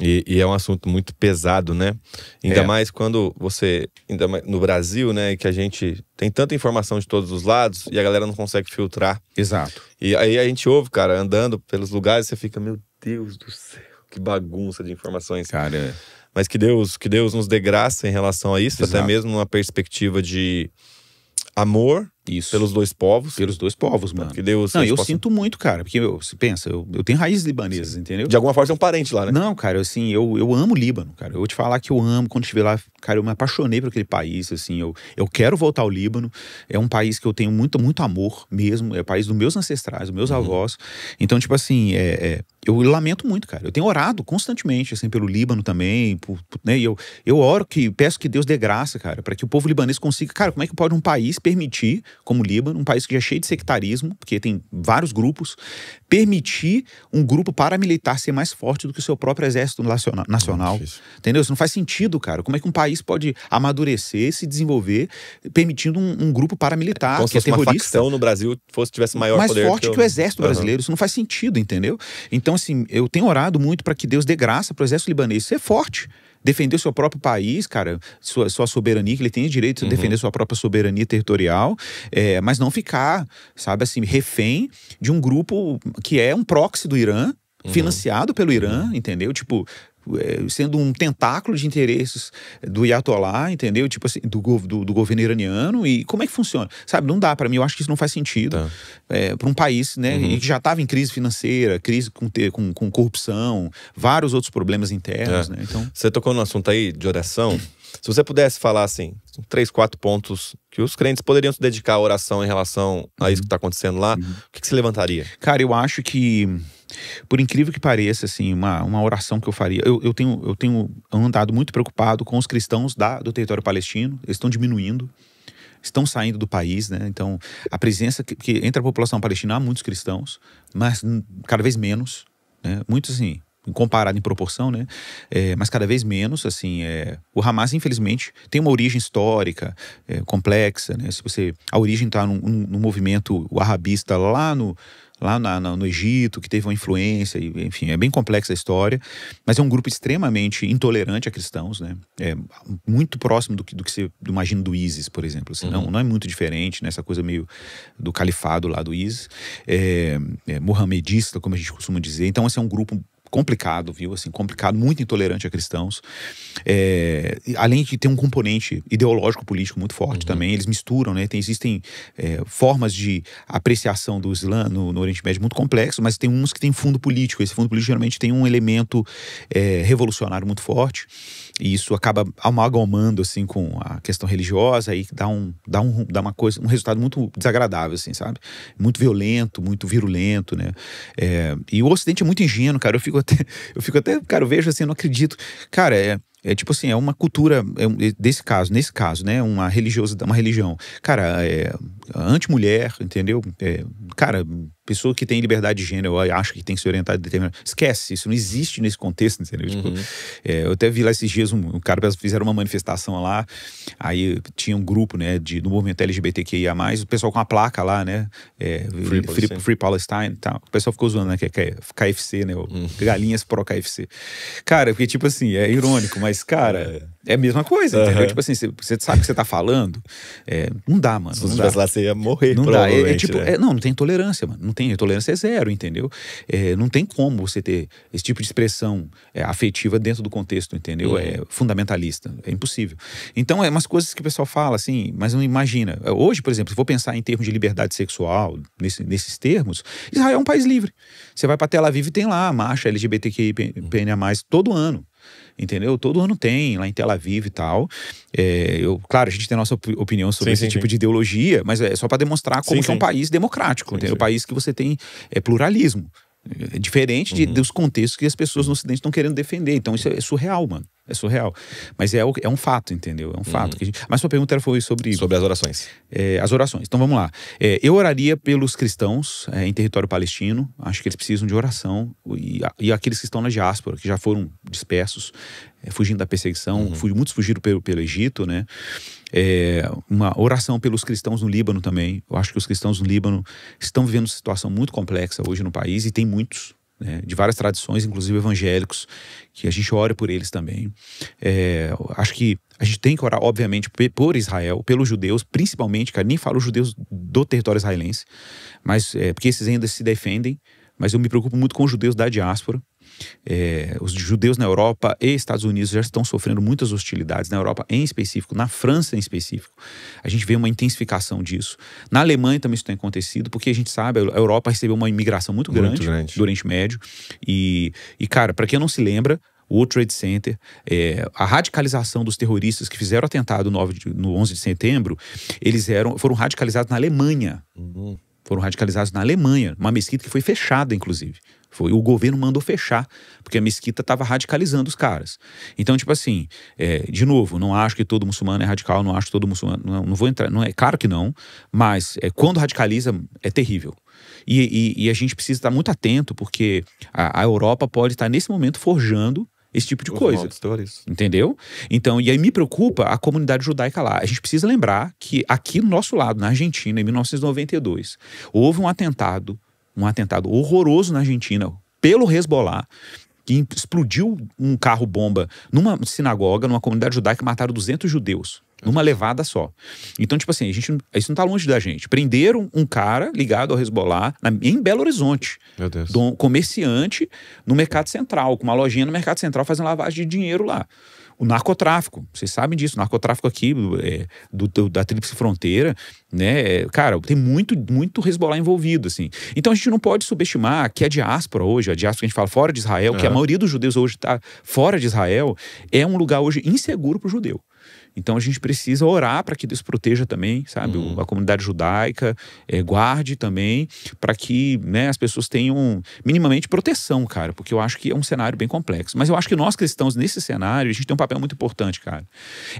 e, e, é um assunto muito pesado, né? Ainda é. mais quando você. Ainda mais no Brasil, né? Que a gente tem tanta informação de todos os lados e a galera não consegue filtrar. Exato. E aí a gente ouve, cara, andando pelos lugares, você fica, meu Deus do céu, que bagunça de informações. Cara. É. Mas que Deus, que Deus nos dê graça em relação a isso, Exato. até mesmo numa perspectiva de amor isso. Pelos dois povos? Pelos dois povos, mano. que Deus. Não, eu possam... sinto muito, cara. Porque, meu, você pensa, eu, eu tenho raízes libanesas, Sim. entendeu? De alguma forma você é um parente lá, né? Não, cara, assim, eu, eu amo o Líbano, cara. Eu vou te falar que eu amo. Quando estiver lá, cara, eu me apaixonei por aquele país, assim. Eu, eu quero voltar ao Líbano. É um país que eu tenho muito, muito amor mesmo. É o país dos meus ancestrais, dos meus uhum. avós. Então, tipo assim, é, é eu lamento muito, cara. Eu tenho orado constantemente, assim, pelo Líbano também, por, né? E eu, eu oro que peço que Deus dê graça, cara, para que o povo libanês consiga. Cara, como é que pode um país permitir como o Líbano, um país que já é cheio de sectarismo, porque tem vários grupos, permitir um grupo paramilitar ser mais forte do que o seu próprio exército nacional. É entendeu? Isso não faz sentido, cara. Como é que um país pode amadurecer, se desenvolver, permitindo um, um grupo paramilitar, é, que é terrorista. Uma no Brasil fosse, tivesse maior mais poder forte que, eu... que o exército uhum. brasileiro. Isso não faz sentido, entendeu? Então, assim, eu tenho orado muito para que Deus dê graça para o exército libanês ser forte defender seu próprio país, cara, sua, sua soberania, que ele tem direito uhum. de defender sua própria soberania territorial, é, mas não ficar, sabe, assim, refém de um grupo que é um proxy do Irã, uhum. financiado pelo Irã, uhum. entendeu? Tipo, eh, sendo um tentáculo de interesses do Yatolá, entendeu? Tipo assim, do, do, do, governo iraniano. E como é que funciona? Sabe, não dá para mim. Eu acho que isso não faz sentido tá. é, eh, para um país, né? Uhum. que já estava em crise financeira, crise com, ter, com, com, corrupção, vários outros problemas internos, é. né? Então... Você tocou no assunto aí de oração. Se você pudesse falar assim, três, quatro pontos que os crentes poderiam se dedicar à oração em relação a uhum. isso que está acontecendo lá, uhum. o que, que se levantaria? Cara, eu acho que por incrível que pareça, assim, uma, uma oração que eu faria. Eu, eu, tenho, eu tenho andado muito preocupado com os cristãos da, do território palestino, eles estão diminuindo estão saindo do país, né? Então, a presença que, que, entre a população palestina há muitos cristãos, mas cada vez menos, né? Muitos assim, comparado em proporção, né? É, mas cada vez menos, assim, é, o Hamas infelizmente tem uma origem histórica é, complexa, né? Se você a origem está no movimento arabista lá no lá na, na, no Egito, que teve uma influência, enfim, é bem complexa a história, mas é um grupo extremamente intolerante a cristãos, né? É muito próximo do que, do que você imagina do ISIS, por exemplo. Assim, uhum. não, não é muito diferente, nessa né? coisa meio do califado lá do ISIS, é, é, mohamedista, como a gente costuma dizer. Então, esse é um grupo complicado, viu? Assim, complicado, muito intolerante a cristãos. É, além de ter um componente ideológico político muito forte uhum. também, eles misturam, né? Tem, existem é, formas de apreciação do Islã no, no, Oriente Médio muito complexo, mas tem uns que tem fundo político. Esse fundo político geralmente tem um elemento é, revolucionário muito forte. E isso acaba amalgamando, assim, com a questão religiosa e dá, um, dá, um, dá uma coisa, um resultado muito desagradável, assim, sabe? Muito violento, muito virulento, né? É, e o Ocidente é muito ingênuo, cara. Eu fico até, eu fico até cara, eu vejo assim, eu não acredito. Cara, é, é tipo assim, é uma cultura, é desse caso, nesse caso, né? Uma religiosa uma religião. Cara, é anti-mulher, entendeu? É, cara, pessoa que tem liberdade de gênero acha que tem que se orientar determinado. Esquece, isso não existe nesse contexto, entendeu? Tipo, uhum. é, eu até vi lá esses dias, um, um cara fizeram uma manifestação lá, aí tinha um grupo, né, de, do movimento LGBTQIA, o pessoal com a placa lá, né? É, Free, Free, Free, Free, Palestine tal. O pessoal ficou zoando, né? Que é KFC, né? Uhum. Galinhas pro KFC. Cara, porque, tipo assim, é irônico, mas mas, cara, é, é a mesma coisa, entendeu? Tipo assim, você sabe o que você tá falando. É, não dá, mano. Se você estivesse lá, você ia morrer, não dá. É, é tipo, né? É, não, não tem tolerância, mano. Não tem. Tolerância é zero, entendeu? É, não tem como você ter esse tipo de expressão afetiva dentro do contexto, entendeu? Uhum. É fundamentalista. É impossível. Então, é umas coisas que o pessoal fala, assim, mas não imagina. Hoje, por exemplo, se for pensar em termos de liberdade sexual, nesse, nesses termos, Israel é um país livre. Você vai pra Tel Aviv e tem lá a marcha LGBTQI, mais todo ano entendeu? Todo ano tem, lá em Tel Aviv e tal. É, eu, claro, a gente tem a nossa opinião sobre sim, esse sim, tipo sim. de ideologia, mas é só para demonstrar como que é um país democrático, entendeu? Um país que você tem é, pluralismo. É diferente de, uhum. dos contextos que as pessoas no uhum. Ocidente estão querendo defender. Então, isso é uhum. surreal, mano. É surreal. Mas é, é um fato, entendeu? É um fato. Uhum. Que gente... Mas sua pergunta foi sobre. Sobre as orações. É, as orações. Então vamos lá. É, eu oraria pelos cristãos é, em território palestino. Acho que eles precisam de oração. E, e aqueles que estão na diáspora, que já foram dispersos, é, fugindo da perseguição. Uhum. muitos fugiram pelo, pelo Egito, né? É, uma oração pelos cristãos no Líbano também. Eu acho que os cristãos no Líbano estão vivendo uma situação muito complexa hoje no país e tem muitos né, de várias tradições, inclusive evangélicos, que a gente ore por eles também. É, acho que a gente tem que orar, obviamente, por Israel, pelos judeus, principalmente, cara, nem falo judeus do território israelense, mas é, porque esses ainda se defendem, mas eu me preocupo muito com os judeus da diáspora, é, os judeus na Europa e Estados Unidos já estão sofrendo muitas hostilidades, na Europa em específico, na França em específico. A gente vê uma intensificação disso. Na Alemanha também isso tem acontecido, porque a gente sabe, a Europa recebeu uma imigração muito, muito grande, do Oriente Médio. E, e cara, para quem não se lembra, o World Trade Center, é, a radicalização dos terroristas que fizeram o atentado no, 9 de, no 11 de setembro, eles eram, foram radicalizados na Alemanha. Uhum. Foram radicalizados na Alemanha, uma mesquita que foi fechada, inclusive. Foi o governo mandou fechar, porque a mesquita estava radicalizando os caras. Então, tipo assim, é, de novo, não acho que todo muçulmano é radical, não acho que todo muçulmano. Não, não vou entrar, não é claro que não, mas é, quando radicaliza é terrível. E, e, e a gente precisa estar muito atento, porque a, a Europa pode estar nesse momento forjando esse tipo de Os coisa. Entendeu? Então, e aí me preocupa a comunidade judaica lá. A gente precisa lembrar que aqui no nosso lado, na Argentina, em 1992, houve um atentado um atentado horroroso na Argentina pelo Hezbollah, que explodiu um carro-bomba numa sinagoga, numa comunidade judaica, mataram 200 judeus. Numa levada só. Então, tipo assim, a gente, isso não tá longe da gente. Prenderam um cara ligado ao Hezbollah na, em Belo Horizonte. Meu Deus. Do, comerciante no Mercado Central, com uma lojinha no Mercado Central fazendo lavagem de dinheiro lá o narcotráfico. Vocês sabem disso, o narcotráfico aqui é, do, do, da Tríplice Fronteira, né? É, cara, tem muito, muito Hezbollah envolvido, assim. Então a gente não pode subestimar que a diáspora hoje, a diáspora que a gente fala fora de Israel, uhum. que a maioria dos judeus hoje está fora de Israel, é um lugar hoje inseguro para o judeu. Então a gente precisa orar para que Deus proteja também, sabe? Uhum. A comunidade judaica, é, guarde também, para que né, as pessoas tenham minimamente proteção, cara, porque eu acho que é um cenário bem complexo. Mas eu acho que nós cristãos, nesse cenário, a gente tem um papel muito importante, cara.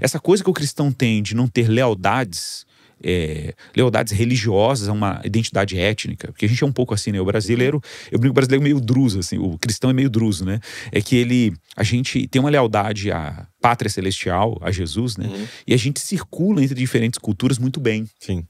Essa coisa que o cristão tem de não ter lealdades é, lealdades religiosas a uma identidade étnica, porque a gente é um pouco assim, né? O brasileiro, eu brinco, o brasileiro é meio druso, assim, o cristão é meio druso, né? É que ele, a gente tem uma lealdade à pátria celestial, a Jesus, né? Uhum. E a gente circula entre diferentes culturas muito bem. Sim.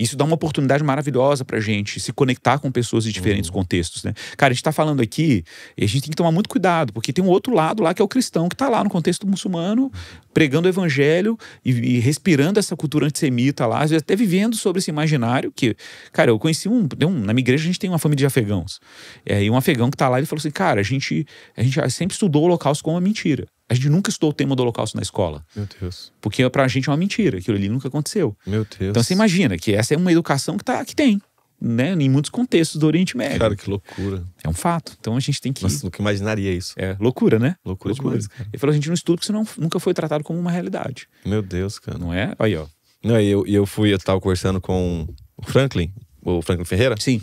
Isso dá uma oportunidade maravilhosa pra gente se conectar com pessoas de diferentes uhum. contextos, né? Cara, a gente tá falando aqui e a gente tem que tomar muito cuidado, porque tem um outro lado lá que é o cristão, que tá lá no contexto muçulmano, pregando o evangelho e, e respirando essa cultura antissemita lá, às vezes até vivendo sobre esse imaginário que, cara, eu conheci um, um na minha igreja a gente tem uma família de afegãos. É, e um afegão que tá lá, ele falou assim, cara, a gente, a gente sempre estudou o holocausto como uma mentira. A gente nunca estudou o tema do Holocausto na escola. Meu Deus. Porque pra gente é uma mentira, aquilo ali nunca aconteceu. Meu Deus. Então você imagina que essa é uma educação que, tá, que tem. Né, em muitos contextos do Oriente Médio. Cara, que loucura. É um fato. Então a gente tem que. Nossa, nunca imaginaria isso. É, loucura, né? Loucura, loucura. demais. Cara. Ele falou: a gente não estuda porque senão nunca foi tratado como uma realidade. Meu Deus, cara. Não é? Aí, ó. Não, e eu, eu fui, eu tava conversando com o Franklin, o Franklin Ferreira. Sim.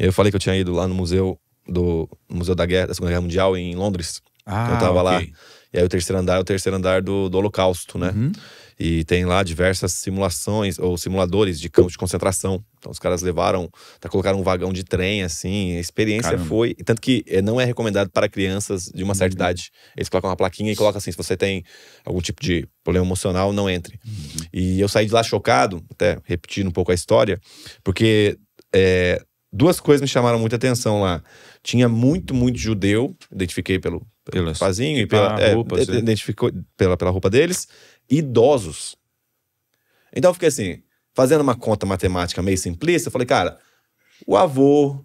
eu falei que eu tinha ido lá no museu do Museu da Guerra, da Segunda Guerra Mundial em Londres. Ah, eu tava okay. lá. E aí o terceiro andar é o terceiro andar do, do Holocausto, né? Uhum. E tem lá diversas simulações ou simuladores de campos de concentração. Então os caras levaram, tá, colocaram um vagão de trem, assim. A experiência Caramba. foi. Tanto que eh, não é recomendado para crianças de uma certa uhum. idade. Eles colocam uma plaquinha e colocam assim: se você tem algum tipo de problema emocional, não entre. Uhum. E eu saí de lá chocado, até repetindo um pouco a história, porque. É, duas coisas me chamaram muita atenção lá. Tinha muito, muito judeu, identifiquei pelo pelo Pelas, pazinho e pela, é, roupa, assim. identificou pela, pela roupa deles, idosos. Então eu fiquei assim, fazendo uma conta matemática meio simplista, eu falei, cara, o avô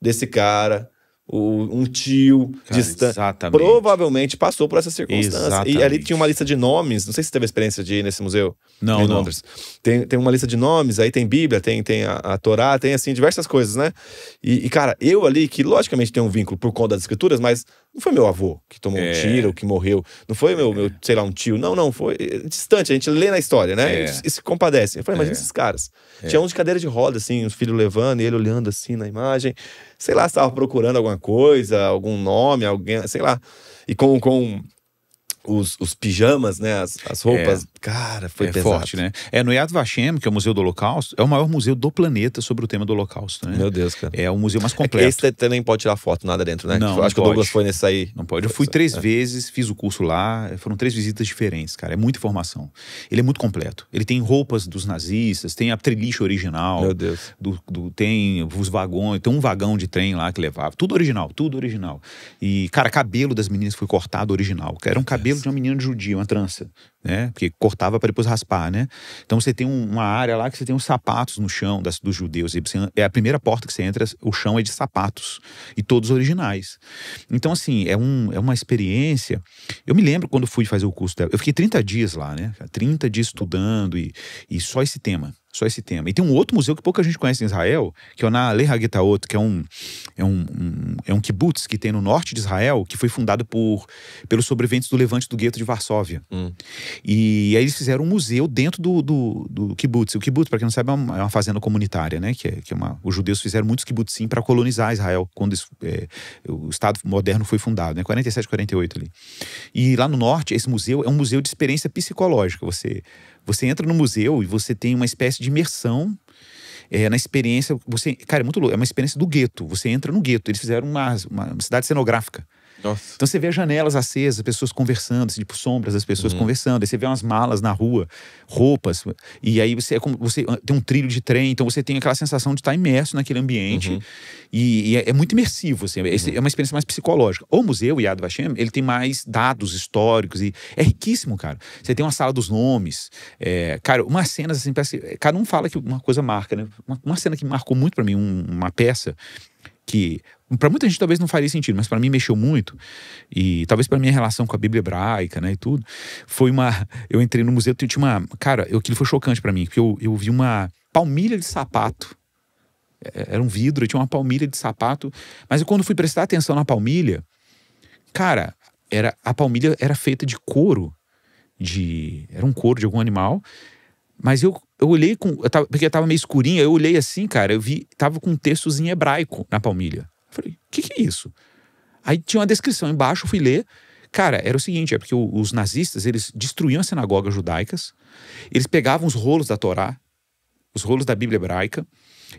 desse cara um tio Cara, distante. Exatamente. Provavelmente passou por essa circunstância. Exatamente. E ali tinha uma lista de nomes. Não sei se teve a experiência de ir nesse museu não, em Londres. Não. Tem, tem uma lista de nomes, aí tem Bíblia, tem, tem a, a Torá, tem assim, diversas coisas, né? E, e, cara, eu ali, que logicamente tem um vínculo por conta das escrituras, mas não foi meu avô que tomou é. um tiro, que morreu. Não foi meu, é. meu, sei lá, um tio. Não, não, foi é, distante. A gente lê na história, né? É. E, e se compadece. Eu falei, imagina é. esses caras. É. Tinha um de cadeira de roda, assim, os filhos levando e ele olhando assim na imagem sei lá, estava procurando alguma coisa, algum nome, alguém, sei lá. E com, com os, os pijamas, né? As, as roupas é. Cara, foi é pesado. forte, né? É no Yad Vashem, que é o Museu do Holocausto, é o maior museu do planeta sobre o tema do Holocausto, né? Meu Deus, cara. É o museu mais é completo. É esse também pode tirar foto, nada dentro, né? Não, acho que o Douglas foi nesse aí. Não pode. Eu fui é. três é. vezes, fiz o curso lá, foram três visitas diferentes, cara. É muita informação. Ele é muito completo. Ele tem roupas dos nazistas, tem a treliche original. Meu Deus. Do, do, tem os vagões, tem um vagão de trem lá que levava. Tudo original, tudo original. E, cara, cabelo das meninas foi cortado original. Era um cabelo de uma menina judia, uma trança né? Porque cortava para depois raspar, né? Então você tem uma área lá que você tem os sapatos no chão das, dos judeus. Você, é a primeira porta que você entra, o chão é de sapatos. E todos originais. Então, assim, é, um, é uma experiência. Eu me lembro quando fui fazer o curso dela. Eu fiquei 30 dias lá, né? 30 dias estudando e, e só esse tema só esse tema. E tem um outro museu que pouca gente conhece em Israel, que é o na Le Hagitaot, que é um, é um, um, é um kibbutz que tem no norte de Israel, que foi fundado por, pelos sobreviventes do levante do gueto de Varsóvia. Hum. E aí eles fizeram um museu dentro do, do, do kibbutz. O kibbutz, para quem não sabe, é uma, é uma, fazenda comunitária, né? Que é, que é uma, os judeus fizeram muitos kibbutzim para colonizar Israel, quando isso, é, o Estado moderno foi fundado, né? 47, 48 ali. E lá no norte, esse museu é um museu de experiência psicológica. Você você entra no museu e você tem uma espécie de imersão é, na experiência. Você, cara, é muito louco, é uma experiência do gueto. Você entra no gueto. Eles fizeram uma, uma cidade cenográfica. Nossa. Então você vê janelas acesas, pessoas conversando, assim, tipo sombras das pessoas uhum. conversando. Aí você vê umas malas na rua, roupas. E aí você, é como, você ah, tem um trilho de trem, então você tem aquela sensação de estar imerso naquele ambiente. Uhum. E, e é, é, muito imersivo, assim. É, uhum. é uma experiência mais psicológica. O museu Yad Vashem, ele tem mais dados históricos e é riquíssimo, cara. Você tem uma sala dos nomes. É, cara, umas cenas assim, parece, cada um fala que uma coisa marca, né? Uma, uma cena que marcou muito para mim, um, uma peça que para muita gente talvez não faria sentido, mas para mim mexeu muito. E talvez para minha relação com a Bíblia hebraica, né, e tudo, foi uma eu entrei no museu e tinha uma, cara, eu, aquilo foi chocante para mim, porque eu, eu vi uma palmilha de sapato. É, é, era um vidro, tinha uma palmilha de sapato, mas eu, quando fui prestar atenção na palmilha, cara, era a palmilha era feita de couro de era um couro de algum animal, mas eu eu olhei com. Eu tava, porque eu tava meio escurinho, eu olhei assim, cara, eu vi. Tava com textos em hebraico na palmilha. Falei, o que, que é isso? Aí tinha uma descrição embaixo, fui ler. Cara, era o seguinte, é porque os nazistas, eles destruíam as sinagogas judaicas, eles pegavam os rolos da Torá, os rolos da Bíblia hebraica,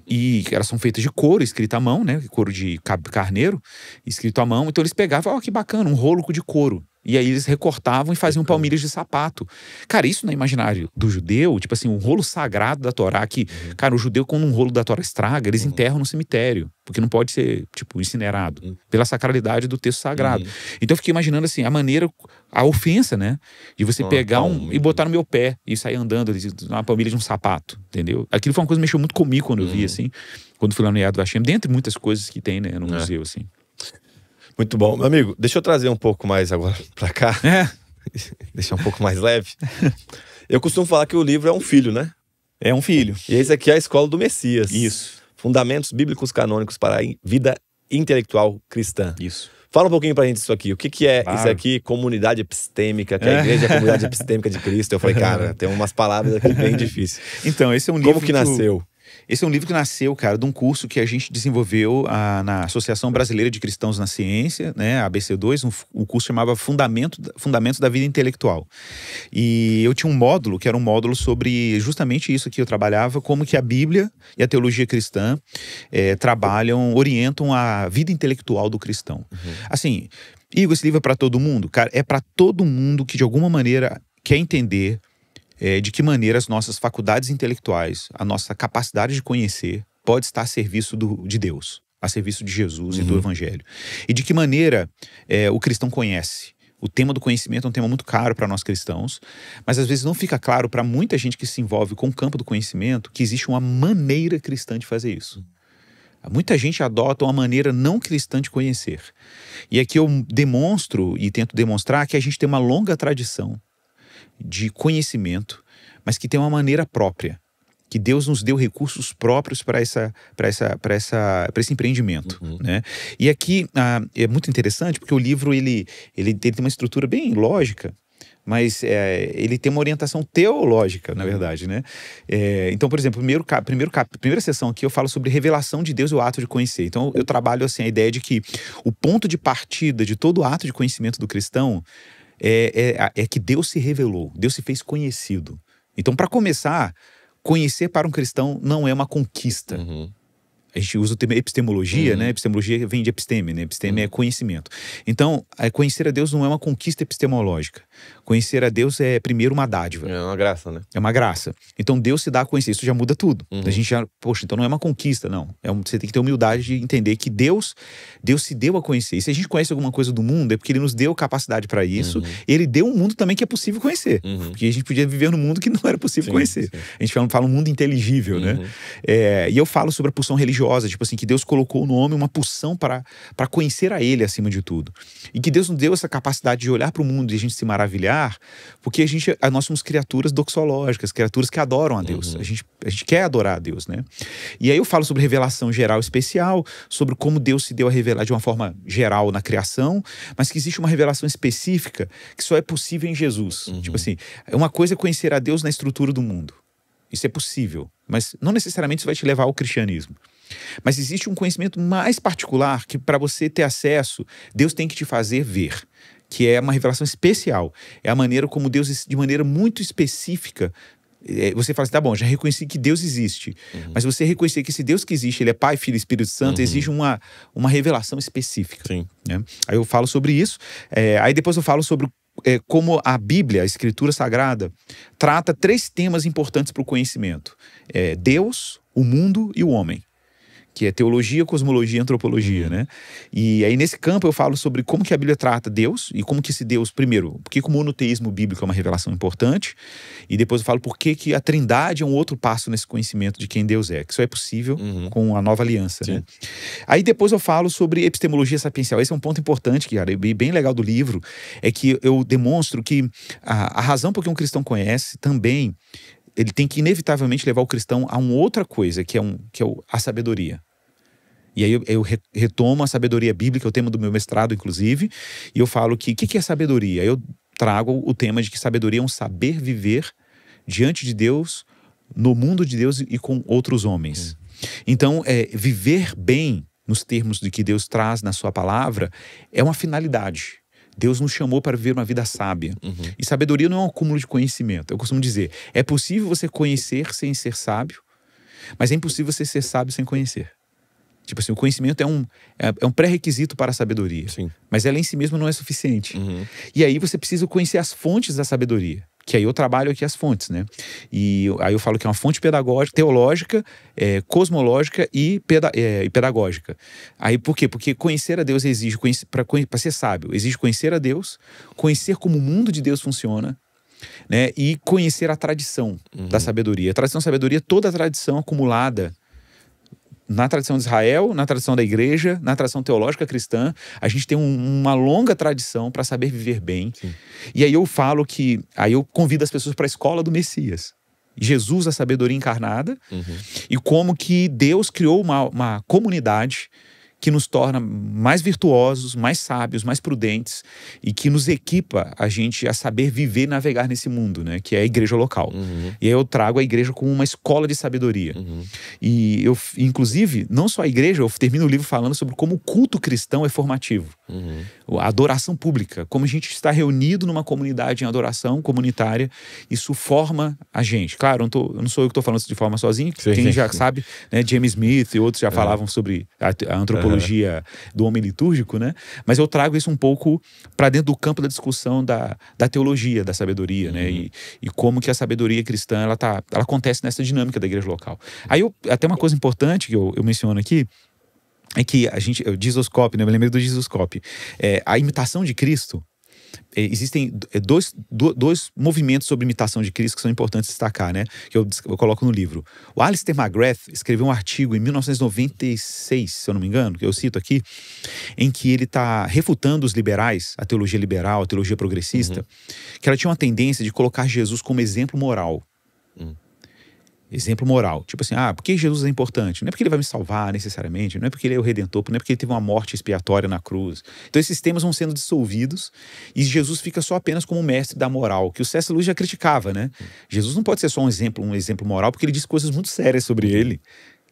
e elas são feitas de couro, escrito à mão, né? Couro de carneiro, escrito à mão. Então eles pegavam, ó, oh, que bacana, um rolo de couro. E aí eles recortavam e faziam palmilhas de sapato. Cara, isso no é imaginário do judeu, tipo assim, um rolo sagrado da Torá, que, uhum. cara, o judeu, quando um rolo da Torá estraga, eles uhum. enterram no cemitério, porque não pode ser, tipo, incinerado, uhum. pela sacralidade do texto sagrado. Então eu fiquei imaginando, assim, a maneira, a ofensa, né? De você pegar um e botar no meu pé e sair andando na palmilha de um sapato, entendeu? Aquilo foi uma coisa que mexeu muito comigo quando eu vi, assim, quando fui lá no Yad Vashem, dentre muitas coisas que tem, né, no é. museu, assim. Muito bom. Meu amigo, deixa eu trazer um pouco mais agora para cá. É. um pouco mais leve. Eu costumo falar que o livro é um filho, né? É um filho. E esse aqui é a escola do Messias. Isso. Fundamentos bíblicos canônicos para a vida intelectual cristã. Isso. Fala um pouquinho pra gente isso aqui. O que, que é claro. isso aqui, comunidade epistêmica, que é. a é. igreja é a comunidade epistêmica de Cristo? Eu falei, cara, tem umas palavras aqui bem difíceis. Então, esse é um livro. Como que, que nasceu? Esse é um livro que nasceu, cara, de um curso que a gente desenvolveu a, ah, na Associação Brasileira de Cristãos na Ciência, né, ABC2, um, um curso chamava Fundamento, Fundamentos da Vida Intelectual. E eu tinha um módulo, que era um módulo sobre justamente isso que eu trabalhava, como que a Bíblia e a teologia cristã é, trabalham, orientam a vida intelectual do cristão. Uhum. Assim, Igor, esse livro é para todo mundo? Cara, é para todo mundo que de alguma maneira quer entender é, de que maneira as nossas faculdades intelectuais, a nossa capacidade de conhecer, pode estar a serviço do, de Deus, a serviço de Jesus uhum. e do uhum. Evangelho. E de que maneira é, o cristão conhece. O tema do conhecimento é um tema muito caro para nós cristãos, mas às vezes não fica claro para muita gente que se envolve com o campo do conhecimento que existe uma maneira cristã de fazer isso. Muita gente adota uma maneira não cristã de conhecer. E aqui eu demonstro e tento demonstrar que a gente tem uma longa tradição de conhecimento, mas que tem uma maneira própria. Que Deus nos deu recursos próprios para essa, para essa, para essa, para esse empreendimento, uhum. né? E aqui ah, é muito interessante porque o livro ele, ele, ele tem uma estrutura bem lógica, mas é, ele tem uma orientação teológica, na uhum. verdade, né? É, então, por exemplo, primeiro, primeiro, primeira sessão aqui eu falo sobre revelação de Deus e o ato de conhecer. Então, eu trabalho assim a ideia de que o ponto de partida de todo o ato de conhecimento do cristão é, é, é que Deus se revelou, Deus se fez conhecido. Então, para começar, conhecer para um cristão não é uma conquista. Uhum. A gente usa o termo epistemologia, uhum. né? Epistemologia vem de episteme, né? Episteme é uhum. é conhecimento. Então, é, conhecer a Deus não é uma conquista epistemológica. Conhecer a Deus é primeiro uma dádiva. É uma graça, né? É uma graça. Então Deus se dá a conhecer, isso já muda tudo. Uhum. A gente já, poxa, então não é uma conquista, não. É um, você tem que ter humildade de entender que Deus, Deus se deu a conhecer. E se a gente conhece alguma coisa do mundo, é porque ele nos deu capacidade para isso. Uhum. ele deu um mundo também que é possível conhecer. Uhum. Porque a gente podia viver num mundo que não era possível sim, conhecer. Sim. A gente fala, fala um mundo inteligível, né? Uhum. É, e eu falo sobre a pulsão religiosa, tipo assim, que Deus colocou no homem uma pulsão para conhecer a ele acima de tudo. E que Deus nos deu essa capacidade de olhar para o mundo e a gente se maravilhar maravilhar, porque a gente, nós somos criaturas doxológicas, criaturas que adoram a Deus. Uhum. A, gente, a gente quer adorar a Deus, né? E aí eu falo sobre revelação geral especial, sobre como Deus se deu a revelar de uma forma geral na criação, mas que existe uma revelação específica que só é possível em Jesus. Uhum. Tipo assim, é uma coisa é conhecer a Deus na estrutura do mundo. Isso é possível, mas não necessariamente isso vai te levar ao cristianismo. Mas existe um conhecimento mais particular que, para você ter acesso, Deus tem que te fazer ver que é uma revelação especial. É a maneira como Deus, de maneira muito específica, eh, você fala assim, tá bom, já reconheci que Deus existe. Uhum. Mas você reconhecer que esse Deus que existe, ele é Pai, Filho e Espírito Santo, uhum. exige uma, uma revelação específica. Né? Aí eu falo sobre isso. É, aí depois eu falo sobre é, como a Bíblia, a Escritura Sagrada, trata três temas importantes para o conhecimento: é, Deus, o mundo e o homem que é teologia, cosmologia e antropologia, uhum. né? E aí nesse campo eu falo sobre como que a Bíblia trata Deus e como que esse Deus, primeiro, por que o monoteísmo bíblico é uma revelação importante e depois eu falo por que, que a trindade é um outro passo nesse conhecimento de quem Deus é, que só é possível uhum. com a nova aliança, né? Aí depois eu falo sobre epistemologia sapiencial. Esse é um ponto importante, cara, e bem legal do livro, é que eu demonstro que a, a razão por que um cristão conhece também ele tem que inevitavelmente levar o cristão a uma outra coisa, que é, um, que é a sabedoria. E aí eu, eu, retomo a sabedoria bíblica, é o tema do meu mestrado, inclusive, e eu falo que o que, que é sabedoria? Eu trago o tema de que sabedoria é um saber viver diante de Deus, no mundo de Deus e com outros homens. Hum. Então, é, viver bem, nos termos de que Deus traz na sua palavra, é uma finalidade. Deus nos chamou para viver uma vida sábia. Uhum. E sabedoria não é um acúmulo de conhecimento. Eu costumo dizer: é possível você conhecer sem ser sábio, mas é impossível você ser sábio sem conhecer. Tipo assim, o conhecimento é um, é, é, um pré-requisito para a sabedoria. Sim. Mas ela em si mesma não é suficiente. Uhum. E aí você precisa conhecer as fontes da sabedoria. Que aí eu trabalho aqui as fontes, né? E aí eu falo que é uma fonte pedagógica, teológica, é, cosmológica e, peda é, pedagógica. Aí por quê? Porque conhecer a Deus exige, para ser sábio, exige conhecer a Deus, conhecer como o mundo de Deus funciona, né? E conhecer a tradição uhum. da sabedoria. A tradição da sabedoria, toda a tradição acumulada na tradição de Israel, na tradição da igreja, na tradição teológica cristã, a gente tem um, uma longa tradição para saber viver bem. Sim. E aí eu falo que, aí eu convido as pessoas para a escola do Messias. Jesus, a sabedoria encarnada, uhum. e como que Deus criou uma, uma comunidade que nos torna mais virtuosos, mais sábios, mais prudentes e que nos equipa a gente a saber viver e navegar nesse mundo, né? Que é a igreja local. Uhum. E aí eu trago a igreja como uma escola de sabedoria. Uhum. E eu, inclusive, não só a igreja, eu termino o livro falando sobre como o culto cristão é formativo. Uhum. A adoração pública, como a gente está reunido numa comunidade em adoração comunitária, isso forma a gente. Claro, não, tô, não sou eu que estou falando isso de forma sozinho, sim, quem sim, já sabe, né? James Smith e outros já é. falavam sobre a, a antropologia apologia do homem litúrgico, né? Mas eu trago isso um pouco para dentro do campo da discussão da, da teologia, da sabedoria, né? uhum. né? E, e, como que a sabedoria cristã ela tá, ela acontece nessa dinâmica da igreja local. Aí eu, até uma coisa importante que eu, eu menciono aqui é que a gente, o Jesuscope, né? Eu me lembrei do Jesuscope, É, a imitação de Cristo é, existem é, dois, dois movimentos sobre imitação de Cristo que são importantes destacar, né? Que eu, eu coloco no livro. O Alistair McGrath escreveu um artigo em 1996, se eu não me engano, que eu cito aqui, em que ele está refutando os liberais, a teologia liberal, a teologia progressista, uhum. que ela tinha uma tendência de colocar Jesus como exemplo moral. Uhum. Exemplo moral. Tipo assim, ah, porque Jesus é importante? Não é porque ele vai me salvar necessariamente, não é porque ele é o redentor, não é porque ele teve uma morte expiatória na cruz. Então esses temas vão sendo dissolvidos e Jesus fica só apenas como mestre da moral, que o César Luiz já criticava, né? Jesus não pode ser só um exemplo, um exemplo moral, porque ele diz coisas muito sérias sobre ele,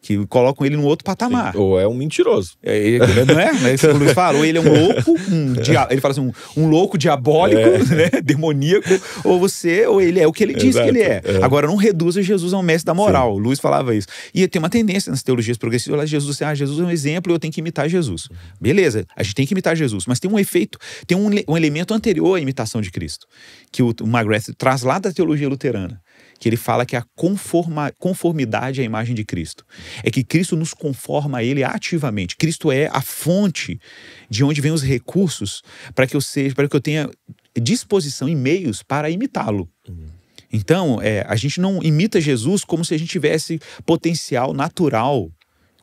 que colocam ele num outro patamar. Sim, ou é um mentiroso. É, é, é não é? Né? o Luiz fala, ou ele é um louco, um dia, ele fala assim, um, um louco diabólico, é. né? demoníaco, ou você, ou ele é o que ele diz Exato. que ele é. é. Agora, não reduza Jesus a um mestre da moral. Sim. Luiz falava isso. E tem uma tendência nas teologias progressistas, olha Jesus, assim, ah, Jesus é um exemplo, eu tenho que imitar Jesus. Beleza, a gente tem que imitar Jesus, mas tem um efeito, tem um, um elemento anterior à imitação de Cristo, que o, o Magrath traz lá da teologia luterana que ele fala que a conforma, conformidade à é imagem de Cristo. É que Cristo nos conforma a ele ativamente. Cristo é a fonte de onde vêm os recursos para que eu seja, para que eu tenha disposição e meios para imitá-lo. Uhum. Então, é, a gente não imita Jesus como se a gente tivesse potencial natural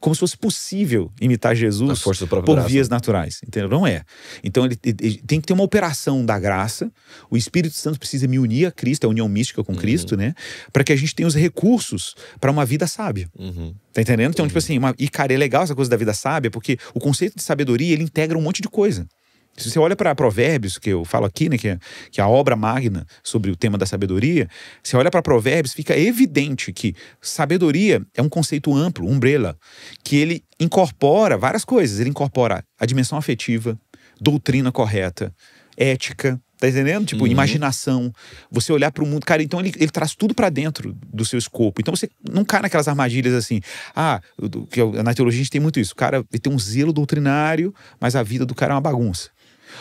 como se fosse possível imitar Jesus por vias naturais. Entendeu? Não é. Então ele, ele, tem que ter uma operação da graça. O Espírito Santo precisa me unir a Cristo, a união mística com uhum. Cristo, né? Para que a gente tenha os recursos para uma vida sábia. Uhum. Tá entendendo? Então, tipo uhum. tipo assim, uma, e cara, é legal essa coisa da vida sábia, porque o conceito de sabedoria ele integra um monte de coisa. Se você olha para Provérbios, que eu falo aqui, né, que, é, que é a obra magna sobre o tema da sabedoria, se olha para Provérbios, fica evidente que sabedoria é um conceito amplo, umbrella, que ele incorpora várias coisas. Ele incorpora a dimensão afetiva, doutrina correta, ética, Tá entendendo? Tipo, uhum. imaginação. Você olhar para o mundo. Cara, então ele, ele traz tudo para dentro do seu escopo. Então você não cai naquelas armadilhas assim. Ah, que na teologia a gente tem muito isso. O cara ele tem um zelo doutrinário, mas a vida do cara é uma bagunça.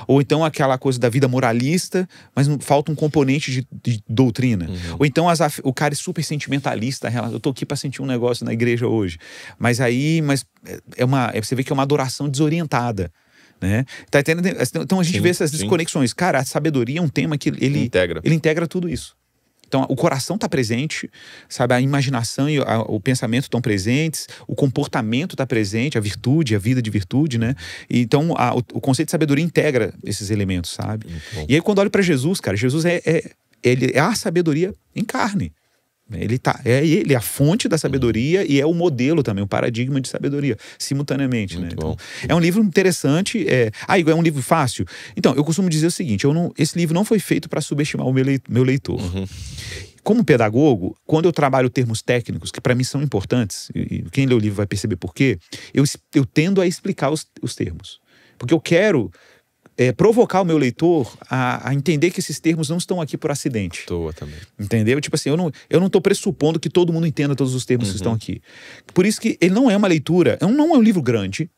Ou então aquela coisa da vida moralista, mas não, falta um componente de, de doutrina. Uhum. Ou então as, o cara é super sentimentalista. Eu tô aqui para sentir um negócio na igreja hoje. Mas aí, mas é, é uma, é, você vê que é uma adoração desorientada. Né? Tá então a gente sim, vê essas desconexões. Cara, a sabedoria é um tema que ele integra, ele integra tudo isso. Então, o coração está presente, sabe? A imaginação e a, o pensamento estão presentes, o comportamento está presente, a virtude, a vida de virtude, né? Então, a, o, o, conceito de sabedoria integra esses elementos, sabe? E aí, quando olho para Jesus, cara, Jesus é, é, ele é a sabedoria em carne. Ele tá, é ele, a fonte da sabedoria uhum. e é o modelo também, o paradigma de sabedoria, simultaneamente. Né? Então, é um livro interessante. É... Ah, Igor, é um livro fácil? Então, eu costumo dizer o seguinte: eu não, esse livro não foi feito para subestimar o meu leitor. Uhum. Como pedagogo, quando eu trabalho termos técnicos, que para mim são importantes, e quem lê o livro vai perceber por quê, eu, eu tendo a explicar os, os termos. Porque eu quero é, provocar o meu leitor a, a, entender que esses termos não estão aqui por acidente. Toa também. Entendeu? Tipo assim, eu não, estou não tô pressupondo que todo mundo entenda todos os termos uhum. que estão uhum. aqui. Por isso que ele não é uma leitura, é não é um livro grande,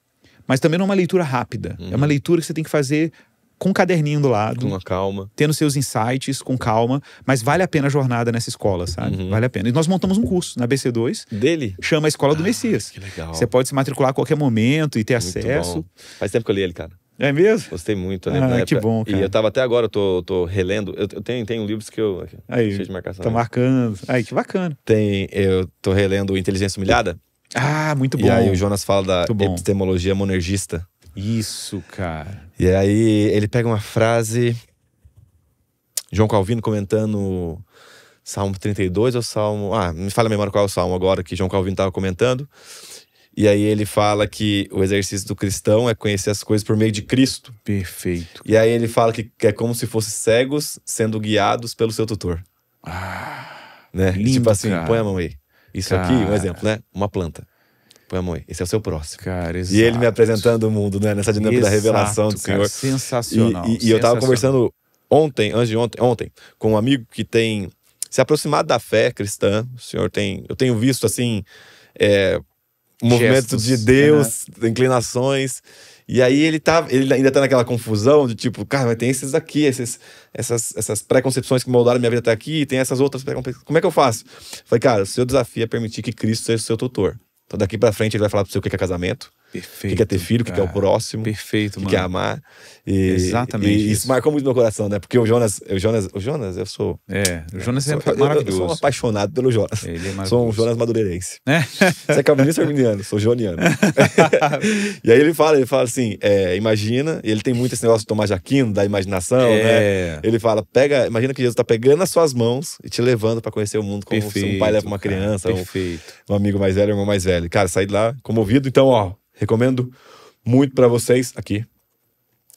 mas também não é uma leitura rápida. Uhum. É uma uhum. leitura que você tem que fazer com um caderninho do lado. Com uma calma. Tendo seus insights, com calma. Mas vale a pena a jornada nessa escola, sabe? Uhum. Vale a pena. E nós montamos um curso na BC2. Dele? Chama a Escola do ah, Messias. Que legal. Você pode se matricular a qualquer momento e ter Muito acesso. Bom. Faz tempo que eu li ele, cara. É mesmo? Gostei muito, né? Ah, que bom, cara. E eu tava até agora, eu tô, tô relendo. Eu, eu tenho, tenho livros que eu. Aí, cheio de marcação. Tá né? marcando. Aí, que bacana. Tem, eu tô relendo Inteligência Humilhada. Ah, muito bom. E aí o Jonas fala da epistemologia monergista. Isso, cara. E aí ele pega uma frase. João Calvino comentando Salmo 32 ou Salmo. Ah, me fala a memória qual é o Salmo agora que João Calvino estava comentando. E aí ele fala que o exercício do cristão é conhecer as coisas por meio de Cristo. Perfeito. E aí ele fala que é como se fossem cegos sendo guiados pelo seu tutor. Ah, né? Lindo, tipo assim, cara. põe a mão aí. Isso cara. aqui, um exemplo, né? Uma planta. Põe a mão aí. Esse é o seu próximo. Cara, exato. E ele me apresentando o mundo, né? Nessa dinâmica exato, da revelação do Senhor. sensacional. E, e, sensacional. e eu tava conversando ontem, antes de ontem, ontem, com um amigo que tem se aproximado da fé cristã. O senhor tem. Eu tenho visto assim. É, movimentos de Deus, inclinações. E aí ele tá, ele ainda tá naquela confusão de tipo, cara, mas tem esses aqui, esses, essas, essas preconcepções que moldaram minha vida até aqui, tem essas outras preconcepções. Como é que eu faço? Falei, cara, o seu desafio é permitir que Cristo seja o seu tutor. Então daqui para frente ele vai falar para você o que é casamento, Perfeito. O que é ter filho, o que é o próximo. Perfeito, mano. O que é amar. E, Exatamente. E isso. isso marcou muito meu coração, né? Porque o Jonas, o Jonas, o Jonas, eu sou. É, o Jonas é sou, maravilhoso. Eu, sou um apaixonado pelo Jonas. Ele é maravilhoso. Sou um Jonas madureirense. É? Você é calvinista ou arminiano? Sou joniano. e aí ele fala, ele fala assim: é, imagina, ele tem muito esse negócio de Tomás Jaquino, da imaginação, né? é. né? Ele fala: pega, imagina que Jesus tá pegando as suas mãos e te levando para conhecer o mundo como perfeito, um pai leva uma criança, cara, um, um amigo mais velho, um irmão mais velho. Cara, saí de lá comovido, então, ó Recomendo muito para vocês aqui.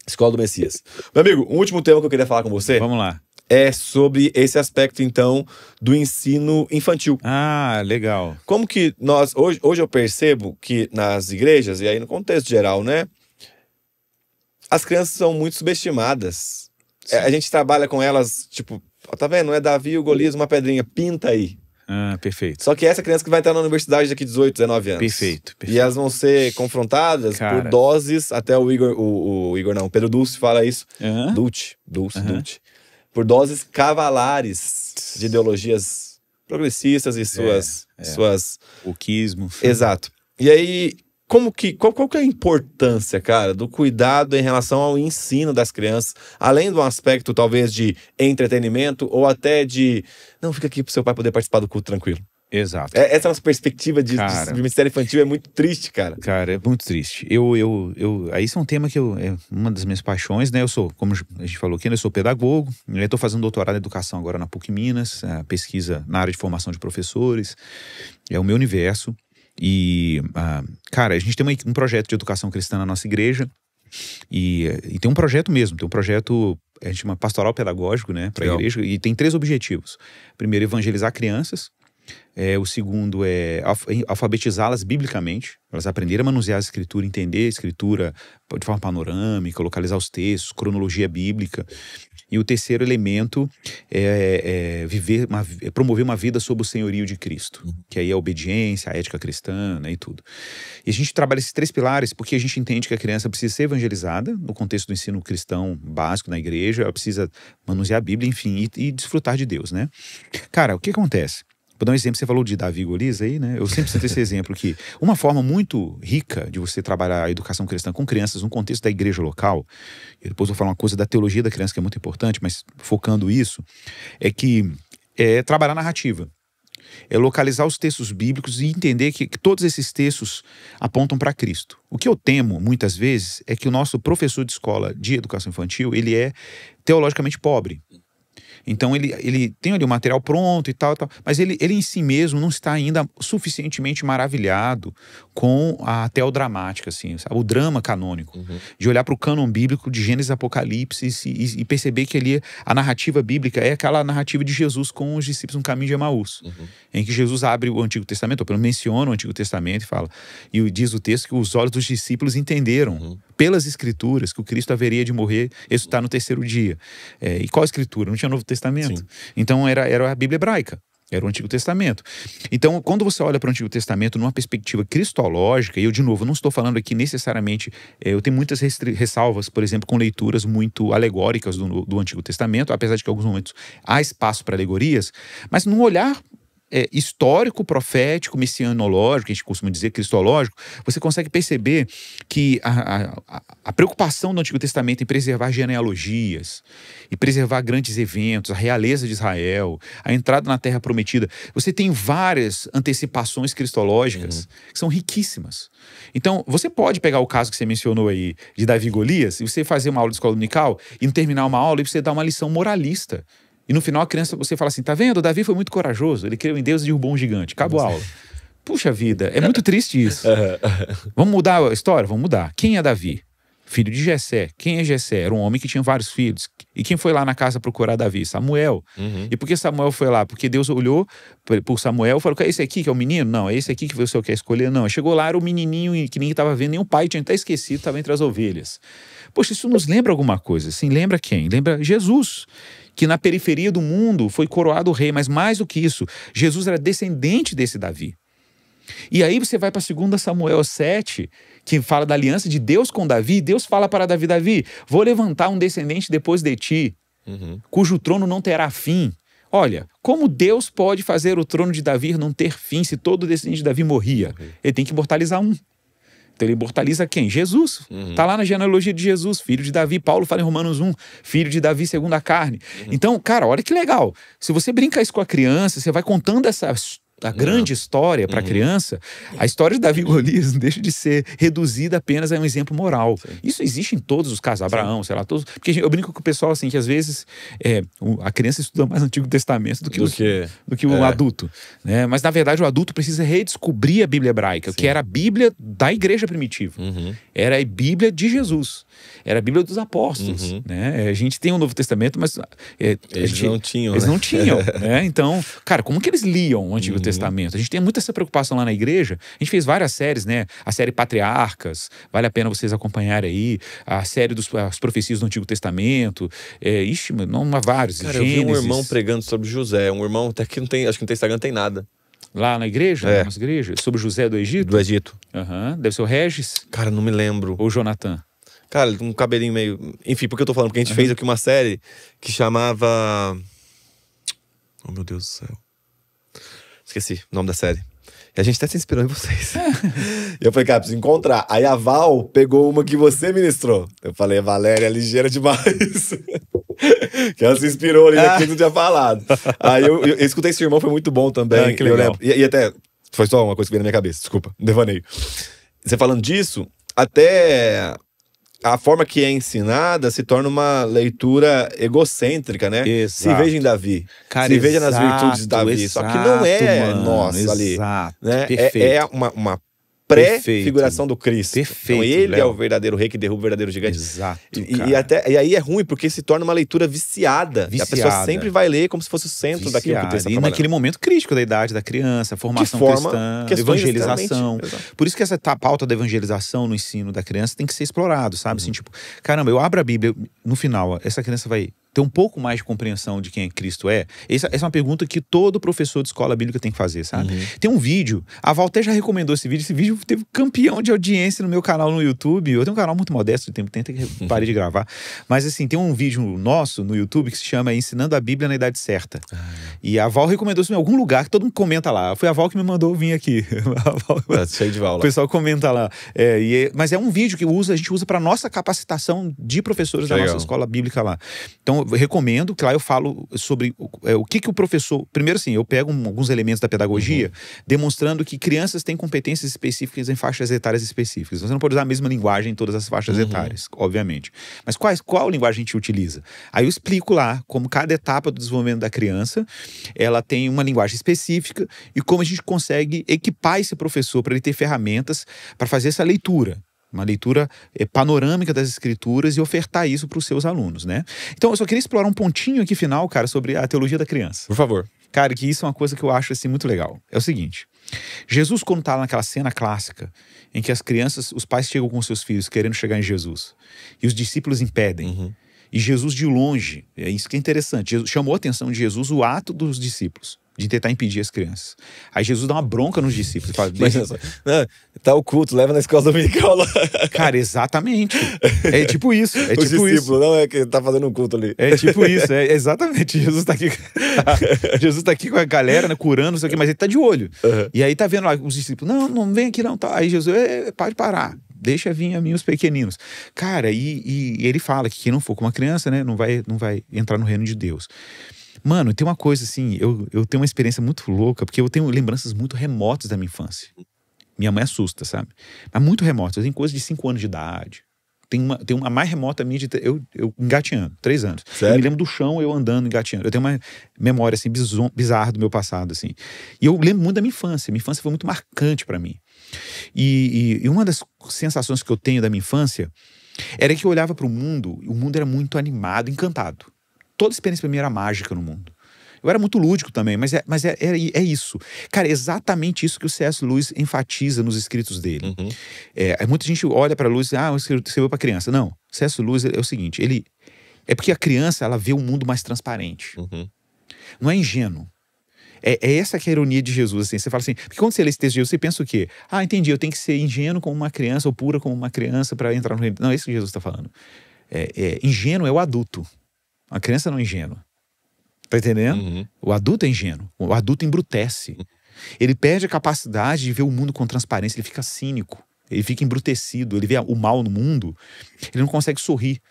Escola do Messias. Meu amigo, um último tema que eu queria falar com você. Vamos lá. É sobre esse aspecto, então, do ensino infantil. Ah, legal. Como que nós. Hoje, hoje eu percebo que nas igrejas, e aí no contexto geral, né? As crianças são muito subestimadas. É, a gente trabalha com elas, tipo, ó, tá vendo? É Davi, o Golias, uma pedrinha, pinta aí. Ah, perfeito. Só que essa criança que vai entrar na universidade daqui 18, 19 anos. Perfeito, perfeito. E elas vão ser confrontadas Cara. por doses, até o Igor, o, o Igor não, Pedro Dulce fala isso. Uhum. Dulce, Dulce, uhum. Dulce. Por doses cavalares de ideologias progressistas e é, suas. É, é. suas... O quismo. Exato. E aí, como que qual, qual que é a importância, cara, do cuidado em relação ao ensino das crianças, além do aspecto talvez de entretenimento ou até de não fica aqui para o seu pai poder participar do culto tranquilo. Exato. É, essa nossa perspectiva de, cara, de, ministério infantil é muito triste, cara. Cara, é muito triste. Eu, eu, eu, aí isso é um tema que eu, é uma das minhas paixões, né? Eu sou, como a gente falou aqui, né? eu sou pedagogo, estou né? fazendo doutorado em educação agora na PUC Minas, é, pesquisa na área de formação de professores, é o meu universo. E, uh, cara, a gente tem uma, um projeto de educação cristã na nossa igreja. E, e, tem um projeto mesmo, tem um projeto, a gente chama pastoral pedagógico, né, para a igreja, e tem três objetivos. Primeiro, evangelizar crianças. É, o segundo é alfabetizá-las biblicamente, elas aprenderem a manusear a escritura, entender a escritura de forma panorâmica, localizar os textos, cronologia bíblica. E o terceiro elemento é, é viver uma, é promover uma vida sob o senhorio de Cristo, uhum. que aí é a obediência, a ética cristã né, e tudo. E a gente trabalha esses três pilares porque a gente entende que a criança precisa ser evangelizada no contexto do ensino cristão básico na igreja, ela precisa manusear a Bíblia, enfim, e, e desfrutar de Deus, né? Cara, o que acontece? Para dar um exemplo, você falou de Davi Golias aí, né? Eu sempre cito esse exemplo que uma forma muito rica de você trabalhar a educação cristã com crianças no contexto da igreja local, e depois vou falar uma coisa da teologia da criança que é muito importante, mas focando isso, é que é trabalhar narrativa. É localizar os textos bíblicos e entender que, que todos esses textos apontam para Cristo. O que eu temo, muitas vezes, é que o nosso professor de escola de educação infantil, ele é teologicamente pobre. Então ele, ele tem ali o material pronto e tal, tal mas ele, ele em si mesmo não está ainda suficientemente maravilhado com a teodramática, assim, sabe? o drama canônico, uhum. de olhar para o cânon bíblico de Gênesis Apocalipse e, e, perceber que ali a narrativa bíblica é aquela narrativa de Jesus com os discípulos no caminho de Emaús, uhum. em que Jesus abre o Antigo Testamento, ou pelo menos menciona o Antigo Testamento e fala, e diz o texto que os olhos dos discípulos entenderam uhum. pelas escrituras que o Cristo haveria de morrer, ressuscitar no terceiro dia. É, e qual escritura? Não tinha Novo Testamento. Sim. Então era, era a Bíblia hebraica. Era o Antigo Testamento. Então, quando você olha para o Antigo Testamento numa perspectiva cristológica, e eu, de novo, não estou falando aqui necessariamente, é, eu tenho muitas ressalvas, por exemplo, com leituras muito alegóricas do, do Antigo Testamento, apesar de que em alguns momentos há espaço para alegorias, mas num olhar é, histórico, profético, messianológico, a gente costuma dizer cristológico, você consegue perceber que a, a, a, preocupação do Antigo Testamento em preservar genealogias, e preservar grandes eventos, a realeza de Israel, a entrada na Terra Prometida, você tem várias antecipações cristológicas uhum. que são riquíssimas. Então, você pode pegar o caso que você mencionou aí de Davi Golias, e você fazer uma aula de escola dominical, e terminar uma aula, e você dar uma lição moralista e no final a criança, você fala assim, tá vendo? O Davi foi muito corajoso, ele creu em Deus e derrubou um gigante. Acabou a aula. Puxa vida, é muito triste isso. Vamos mudar a história? Vamos mudar. Quem é Davi? Filho de Jessé. Quem é Jessé? Era um homem que tinha vários filhos. E quem foi lá na casa procurar Davi? Samuel. Uhum. E por que Samuel foi lá? Porque Deus olhou por Samuel e falou: é esse aqui que é o menino? Não, é esse aqui que você é quer é escolher? Não. Chegou lá, era o um menininho que ninguém estava vendo, nem o pai tinha até esquecido, estava entre as ovelhas. Poxa, isso nos lembra alguma coisa, sim lembra quem? Lembra Jesus que na periferia do mundo foi coroado rei, mas mais do que isso, Jesus era descendente desse Davi. E aí você vai para 2 Samuel 7, que fala da aliança de Deus com Davi, Deus fala para Davi: Davi, vou levantar um descendente depois de ti, uhum. cujo trono não terá fim. Olha, como Deus pode fazer o trono de Davi não ter fim se todo descendente de Davi morria? Uhum. Ele tem que imortalizar um. Então ele imortaliza quem? Jesus. Uhum. Tá lá na genealogia de Jesus, filho de Davi. Paulo fala em Romanos 1, filho de Davi segundo a carne. Uhum. Então, cara, olha que legal. Se você brinca isso com a criança, você vai contando essa história a grande Não. Uhum. história para a uhum. criança, a história de Davi Golias não deixa de ser reduzida apenas a um exemplo moral. Sim. Isso existe em todos os casos, Abraão, Sim. sei lá, todos. Porque eu brinco com o pessoal assim, que às vezes é, a criança estuda mais o Antigo Testamento do que, do os, que, do que o é. adulto. Né? Mas na verdade o adulto precisa redescobrir a Bíblia hebraica, Sim. que era a Bíblia da igreja primitiva. Uhum. Era a Bíblia de Jesus era a Bíblia dos Apóstolos. Uhum. Né? É, a gente tem o Novo Testamento, mas. É, eles gente, não tinham. Eles né? não tinham. né? Então, cara, como que eles liam o Antigo uhum. Testamento? A gente tem muita essa preocupação lá na igreja. A gente fez várias séries, né? A série Patriarcas, vale a pena vocês acompanharem aí. A série dos profecias do Antigo Testamento. É, ixi, não há vários. Cara, Gênesis. eu vi um irmão pregando sobre José, um irmão até que não tem, acho que não tem Instagram, não tem nada. Lá na igreja? É. Na nossa igreja? Sobre José do Egito? Do Egito. Uhum. Deve ser o Regis? Cara, não me lembro. Ou Jonathan? Cara, um cabelinho meio. Enfim, porque eu tô falando? Porque a gente uhum. fez aqui uma série que chamava. Oh, meu Deus do céu. Esqueci o nome da série. E a gente até se inspirou em vocês. e eu falei, cara, preciso encontrar. Aí a Val pegou uma que você ministrou. Eu falei, Valéria, é ligeira demais. que ela se inspirou ali naquilo que eu tinha falado. Aí eu, eu, eu escutei esse irmão, foi muito bom também. É, que legal. E, e, até, foi só uma coisa que veio na minha cabeça, desculpa, devaneio. Você falando disso, até a forma que é ensinada se torna uma leitura egocêntrica, né? Exato. Se veja em Davi. Cara, se veja nas virtudes de Davi. Exato, só que não é mano, ali. Né? É, é uma, uma, pré-figuração do Cristo. Então, Perfeito. Então, ele é o verdadeiro rei que derruba o verdadeiro gigante. Exato. E, e, até, e aí é ruim, porque se torna uma leitura viciada. viciada. a pessoa sempre vai ler como se fosse o centro viciada. daquilo que tem essa tá E naquele momento crítico da idade da criança, formação forma cristã, evangelização. Por isso que essa pauta da evangelização no ensino da criança tem que ser explorado, sabe? Assim, uhum. Assim, tipo, caramba, eu abro a Bíblia, no final, ó, essa criança vai ter um pouco mais de compreensão de quem é Cristo é? Essa, essa é uma pergunta que todo professor de escola bíblica tem que fazer, sabe? Uhum. Tem um vídeo, a Valté já recomendou esse vídeo, esse vídeo teve campeão de audiência no meu canal no YouTube. Eu tenho um canal muito modesto de tempo, tenta que parei de gravar. Mas assim, tem um vídeo nosso no YouTube que se chama Ensinando a Bíblia na Idade Certa. Ah, é. E a Val recomendou isso em algum lugar que todo mundo comenta lá. Foi a Val que me mandou vir aqui. Val... Tá cheio de Val. O pessoal comenta lá. É, é, Mas é um vídeo que usa, a gente usa para nossa capacitação de professores da nossa escola bíblica lá. Então, recomendo, que lá eu falo sobre é, o que, que o professor. Primeiro, sim, eu pego um, alguns elementos da pedagogia, uhum. demonstrando que crianças têm competências específicas em faixas etárias específicas. Você não pode usar a mesma linguagem em todas as faixas uhum. etárias, obviamente. Mas quais, qual linguagem a gente utiliza? Aí eu explico lá como cada etapa do desenvolvimento da criança ela tem uma linguagem específica e como a gente consegue equipar esse professor para ele ter ferramentas para fazer essa leitura uma leitura eh, panorâmica das escrituras e ofertar isso para os seus alunos, né? Então, eu só queria explorar um pontinho aqui final, cara, sobre a teologia da criança. Por favor. Cara, que isso é uma coisa que eu acho assim muito legal. É o seguinte: Jesus, quando tá naquela cena clássica em que as crianças, os pais chegam com seus filhos querendo chegar em Jesus e os discípulos impedem. Uhum. E Jesus de longe, é isso que é interessante, chamou a atenção de Jesus o ato dos discípulos de tentar impedir as crianças. Aí Jesus dá uma bronca nos discípulos. Fala, é não, tá oculto, leva na escola dominical lá. Cara, exatamente. É tipo isso. É o tipo discípulo, isso. não é que tá fazendo um culto ali. É tipo isso, é exatamente. Jesus tá aqui. Jesus tá aqui com a galera, né, curando, isso aqui, mas ele tá de olho. Uhum. E aí tá vendo lá os discípulos, não, não vem aqui não. Tá. Aí Jesus, pode parar deixa vir a mim os pequeninos. Cara, e, e, ele fala que quem não for com uma criança, né, não vai, não vai entrar no reino de Deus. Mano, tem uma coisa assim, eu, eu tenho uma experiência muito louca, porque eu tenho lembranças muito remotas da minha infância. Minha mãe assusta, sabe? Mas muito remotas. Tem coisa de cinco anos de idade. Tem uma, tem uma mais remota minha de. Eu, eu engatinhando, três anos. Sério? Eu me lembro do chão, eu andando, engateando. Eu tenho uma memória, assim, bizarra do meu passado, assim. E eu lembro muito da minha infância. Minha infância foi muito marcante para mim. E, e, e uma das sensações que eu tenho da minha infância era que eu olhava para o mundo, e o mundo era muito animado, encantado toda experiência pra mim era mágica no mundo. Eu era muito lúdico também, mas é, mas é, é, é isso. Cara, é exatamente isso que o C.S. Lewis enfatiza nos escritos dele. Uhum. É, é muita gente olha para Lewis e diz, ah, é escreveu para criança. Não, C.S. Lewis é, é o seguinte, ele... É porque a criança, ela vê o um mundo mais transparente. Uhum. Não é ingênuo. É, é, essa que é a ironia de Jesus. Assim. Você fala assim, porque quando você lê esse texto de Jesus, você pensa o quê? Ah, entendi, eu tenho que ser ingênuo como uma criança ou pura como uma criança para entrar no reino. Não, é isso que Jesus está falando. É, é, ingênuo é o adulto. A criança não é ingênua. Tá entendendo? Uhum. O adulto é ingênuo. O adulto embrutece. Uhum. Ele perde a capacidade de ver o mundo com transparência, ele fica cínico, ele fica embrutecido, ele vê o mal no mundo, ele não consegue sorrir.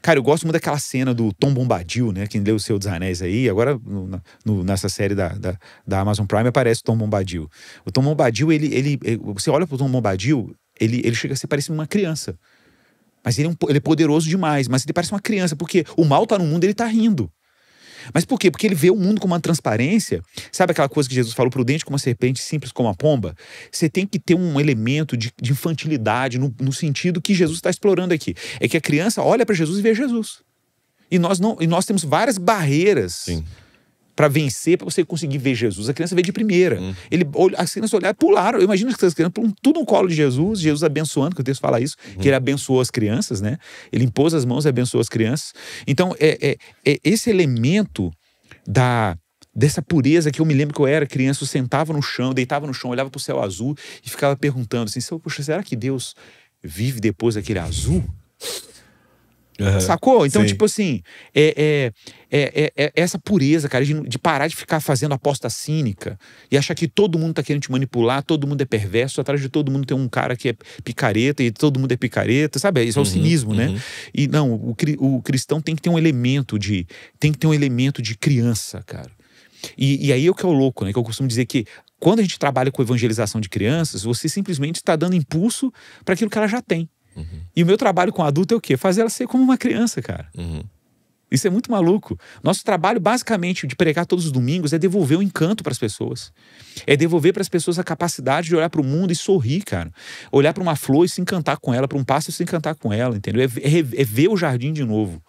Cara, eu gosto muito daquela cena do Tom Bombadil, né? Quem leu O Seu dos Anéis aí, agora no, no, nessa série da, da, da, Amazon Prime aparece o Tom Bombadil. O Tom Bombadil, ele, ele, ele eh, você olha pro Tom Bombadil, ele, ele chega a ser parecido uma criança. Mas ele é, um, ele é poderoso demais, mas ele parece uma criança, porque o mal está no mundo e ele está rindo. Mas por quê? Porque ele vê o mundo com uma transparência. Sabe aquela coisa que Jesus falou, prudente como uma serpente, simples como uma pomba? Você tem que ter um elemento de, de infantilidade no, no, sentido que Jesus está explorando aqui. É que a criança olha para Jesus e vê Jesus. E nós, não, e nós temos várias barreiras. Sim para vencer, para você conseguir ver Jesus. A criança vê de primeira. Hum. Ele, as crianças olharam, pularam. Eu imagino que as crianças pularam tudo no colo de Jesus, Jesus abençoando, que o texto fala isso, que hum. ele abençoou as crianças, né? Ele impôs as mãos e abençoou as crianças. Então, é, é, é esse elemento da dessa pureza que eu me lembro que eu era criança, eu sentava no chão, deitava no chão, olhava para o céu azul e ficava perguntando assim, poxa, será que Deus vive depois daquele azul? Uhum. Sacou? Então, Sim. tipo assim, é, é, é, é, essa pureza, cara, de, de, parar de ficar fazendo aposta cínica e achar que todo mundo tá querendo te manipular, todo mundo é perverso, atrás de todo mundo tem um cara que é picareta e todo mundo é picareta, sabe? Isso é o cinismo, uhum. né? E não, o, o cristão tem que ter um elemento de. tem que ter um elemento de criança, cara. E, e aí é o que é o louco, né? Que eu costumo dizer que quando a gente trabalha com evangelização de crianças, você simplesmente está dando impulso para aquilo que ela já tem. Uhum. E o meu trabalho com adulto é o quê? Fazer ela ser como uma criança, cara. Uhum. Isso é muito maluco. Nosso trabalho, basicamente, de pregar todos os domingos é devolver o encanto para as pessoas. É devolver para as pessoas a capacidade de olhar para o mundo e sorrir, cara. Olhar para uma flor e se encantar com ela, para um pássaro e se encantar com ela, entendeu? É, é, é ver o jardim de novo.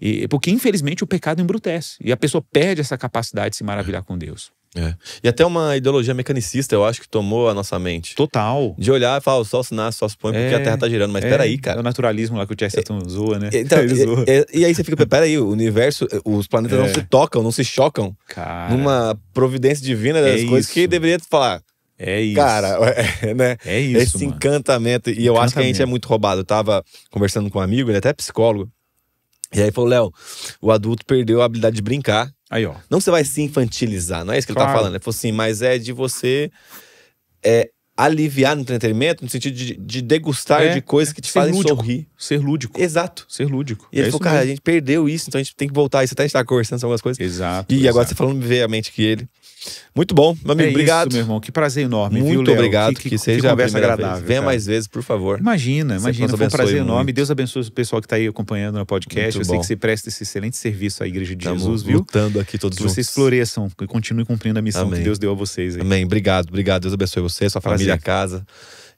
E, porque, infelizmente, o pecado embrutece. E a pessoa perde essa capacidade de se maravilhar com Deus. É. E até uma ideologia mecanicista, eu acho, que tomou a nossa mente. Total. De olhar e falar, o sol se nasce, o sol se põe, é, porque a é. Terra tá girando. Mas é, peraí, cara. É o naturalismo lá que o Chester é, zoa, né? Então, zoa. e aí você fica, peraí, o universo, os planetas não é. se tocam, não se chocam. Cara. Numa providência divina das é coisas isso. que deveria falar. É isso. Cara, é, né? É isso. Esse mano. encantamento. E eu encantamento. acho que a gente é muito roubado. Eu tava conversando com um amigo, ele é até psicólogo. E aí falou, Léo, o adulto perdeu a habilidade de brincar. Aí, ó. Não você vai se infantilizar, não é isso que claro. ele tá falando. Ele falou assim, mas é de você é, aliviar no entretenimento, no sentido de, de degustar é, de coisas que te fazem lúdico, sorrir. Ser lúdico. Exato. Ser lúdico. E ele é falou, cara, mesmo. a gente perdeu isso, então a gente tem que voltar. Isso até a gente tá conversando sobre algumas coisas. Exato. E exato. agora você falando veemente que ele. Muito bom, meu amigo. É obrigado. Isso, meu irmão. Que prazer enorme. Muito viu, obrigado. Que, que, que seja que conversa agradável. Venha mais vezes, por favor. Imagina, imagina. Foi um prazer enorme. Deus abençoe o pessoal que está aí acompanhando no podcast. Muito Eu bom. sei que você presta esse excelente serviço à Igreja de Tamo Jesus, viu? lutando aqui todos que juntos. vocês floresçam e continuem cumprindo a missão Amém. que Deus deu a vocês. Aí. Amém. Obrigado, obrigado. Deus abençoe você, sua família, casa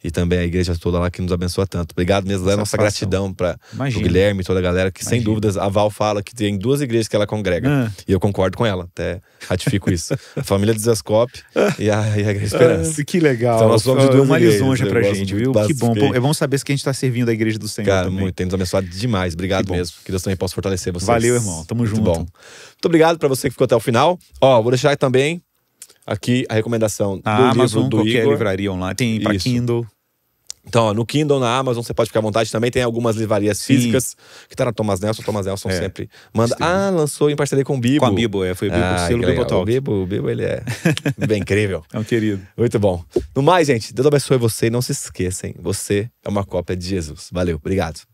e também a igreja toda lá que nos abençoa tanto. Obrigado mesmo, a nossa gratidão para o Guilherme e toda a galera, que Imagina. sem dúvidas a Val fala que tem duas igrejas que ela congrega. Ah. E eu concordo com ela, até ratifico isso. a família de Zascop e a, e a Igreja Esperança. Ah, que legal. Então nós somos de duas uma igrejas, lisonja pra gente, viu? Que bom. Pô, é bom saber que a gente tá servindo a igreja do Senhor. Cara, também. muito, tem nos abençoado demais. Obrigado que mesmo. Que Deus também possa fortalecer vocês. Valeu, irmão. Tamo junto. Muito bom. Muito obrigado para você que ficou até o final. Ó, vou deixar também aqui a recomendação na do Amazon, livro do qualquer Igor. livraria online. Tem para Kindle. Então, ó, no Kindle, na Amazon, você pode ficar à vontade. Também tem algumas livrarias Sim. físicas, que tá na Thomas Nelson. Thomas Nelson é. sempre manda. Sim. Ah, lançou em parceria com o Bibo. Com a Bibo, é. Foi o Bibo, ah, selo Bibo Talk. O Bibo, o Bibo, ele é bem incrível. É um querido. Muito bom. No mais, gente, Deus abençoe você. E não se esqueçam, você é uma cópia de Jesus. Valeu, obrigado.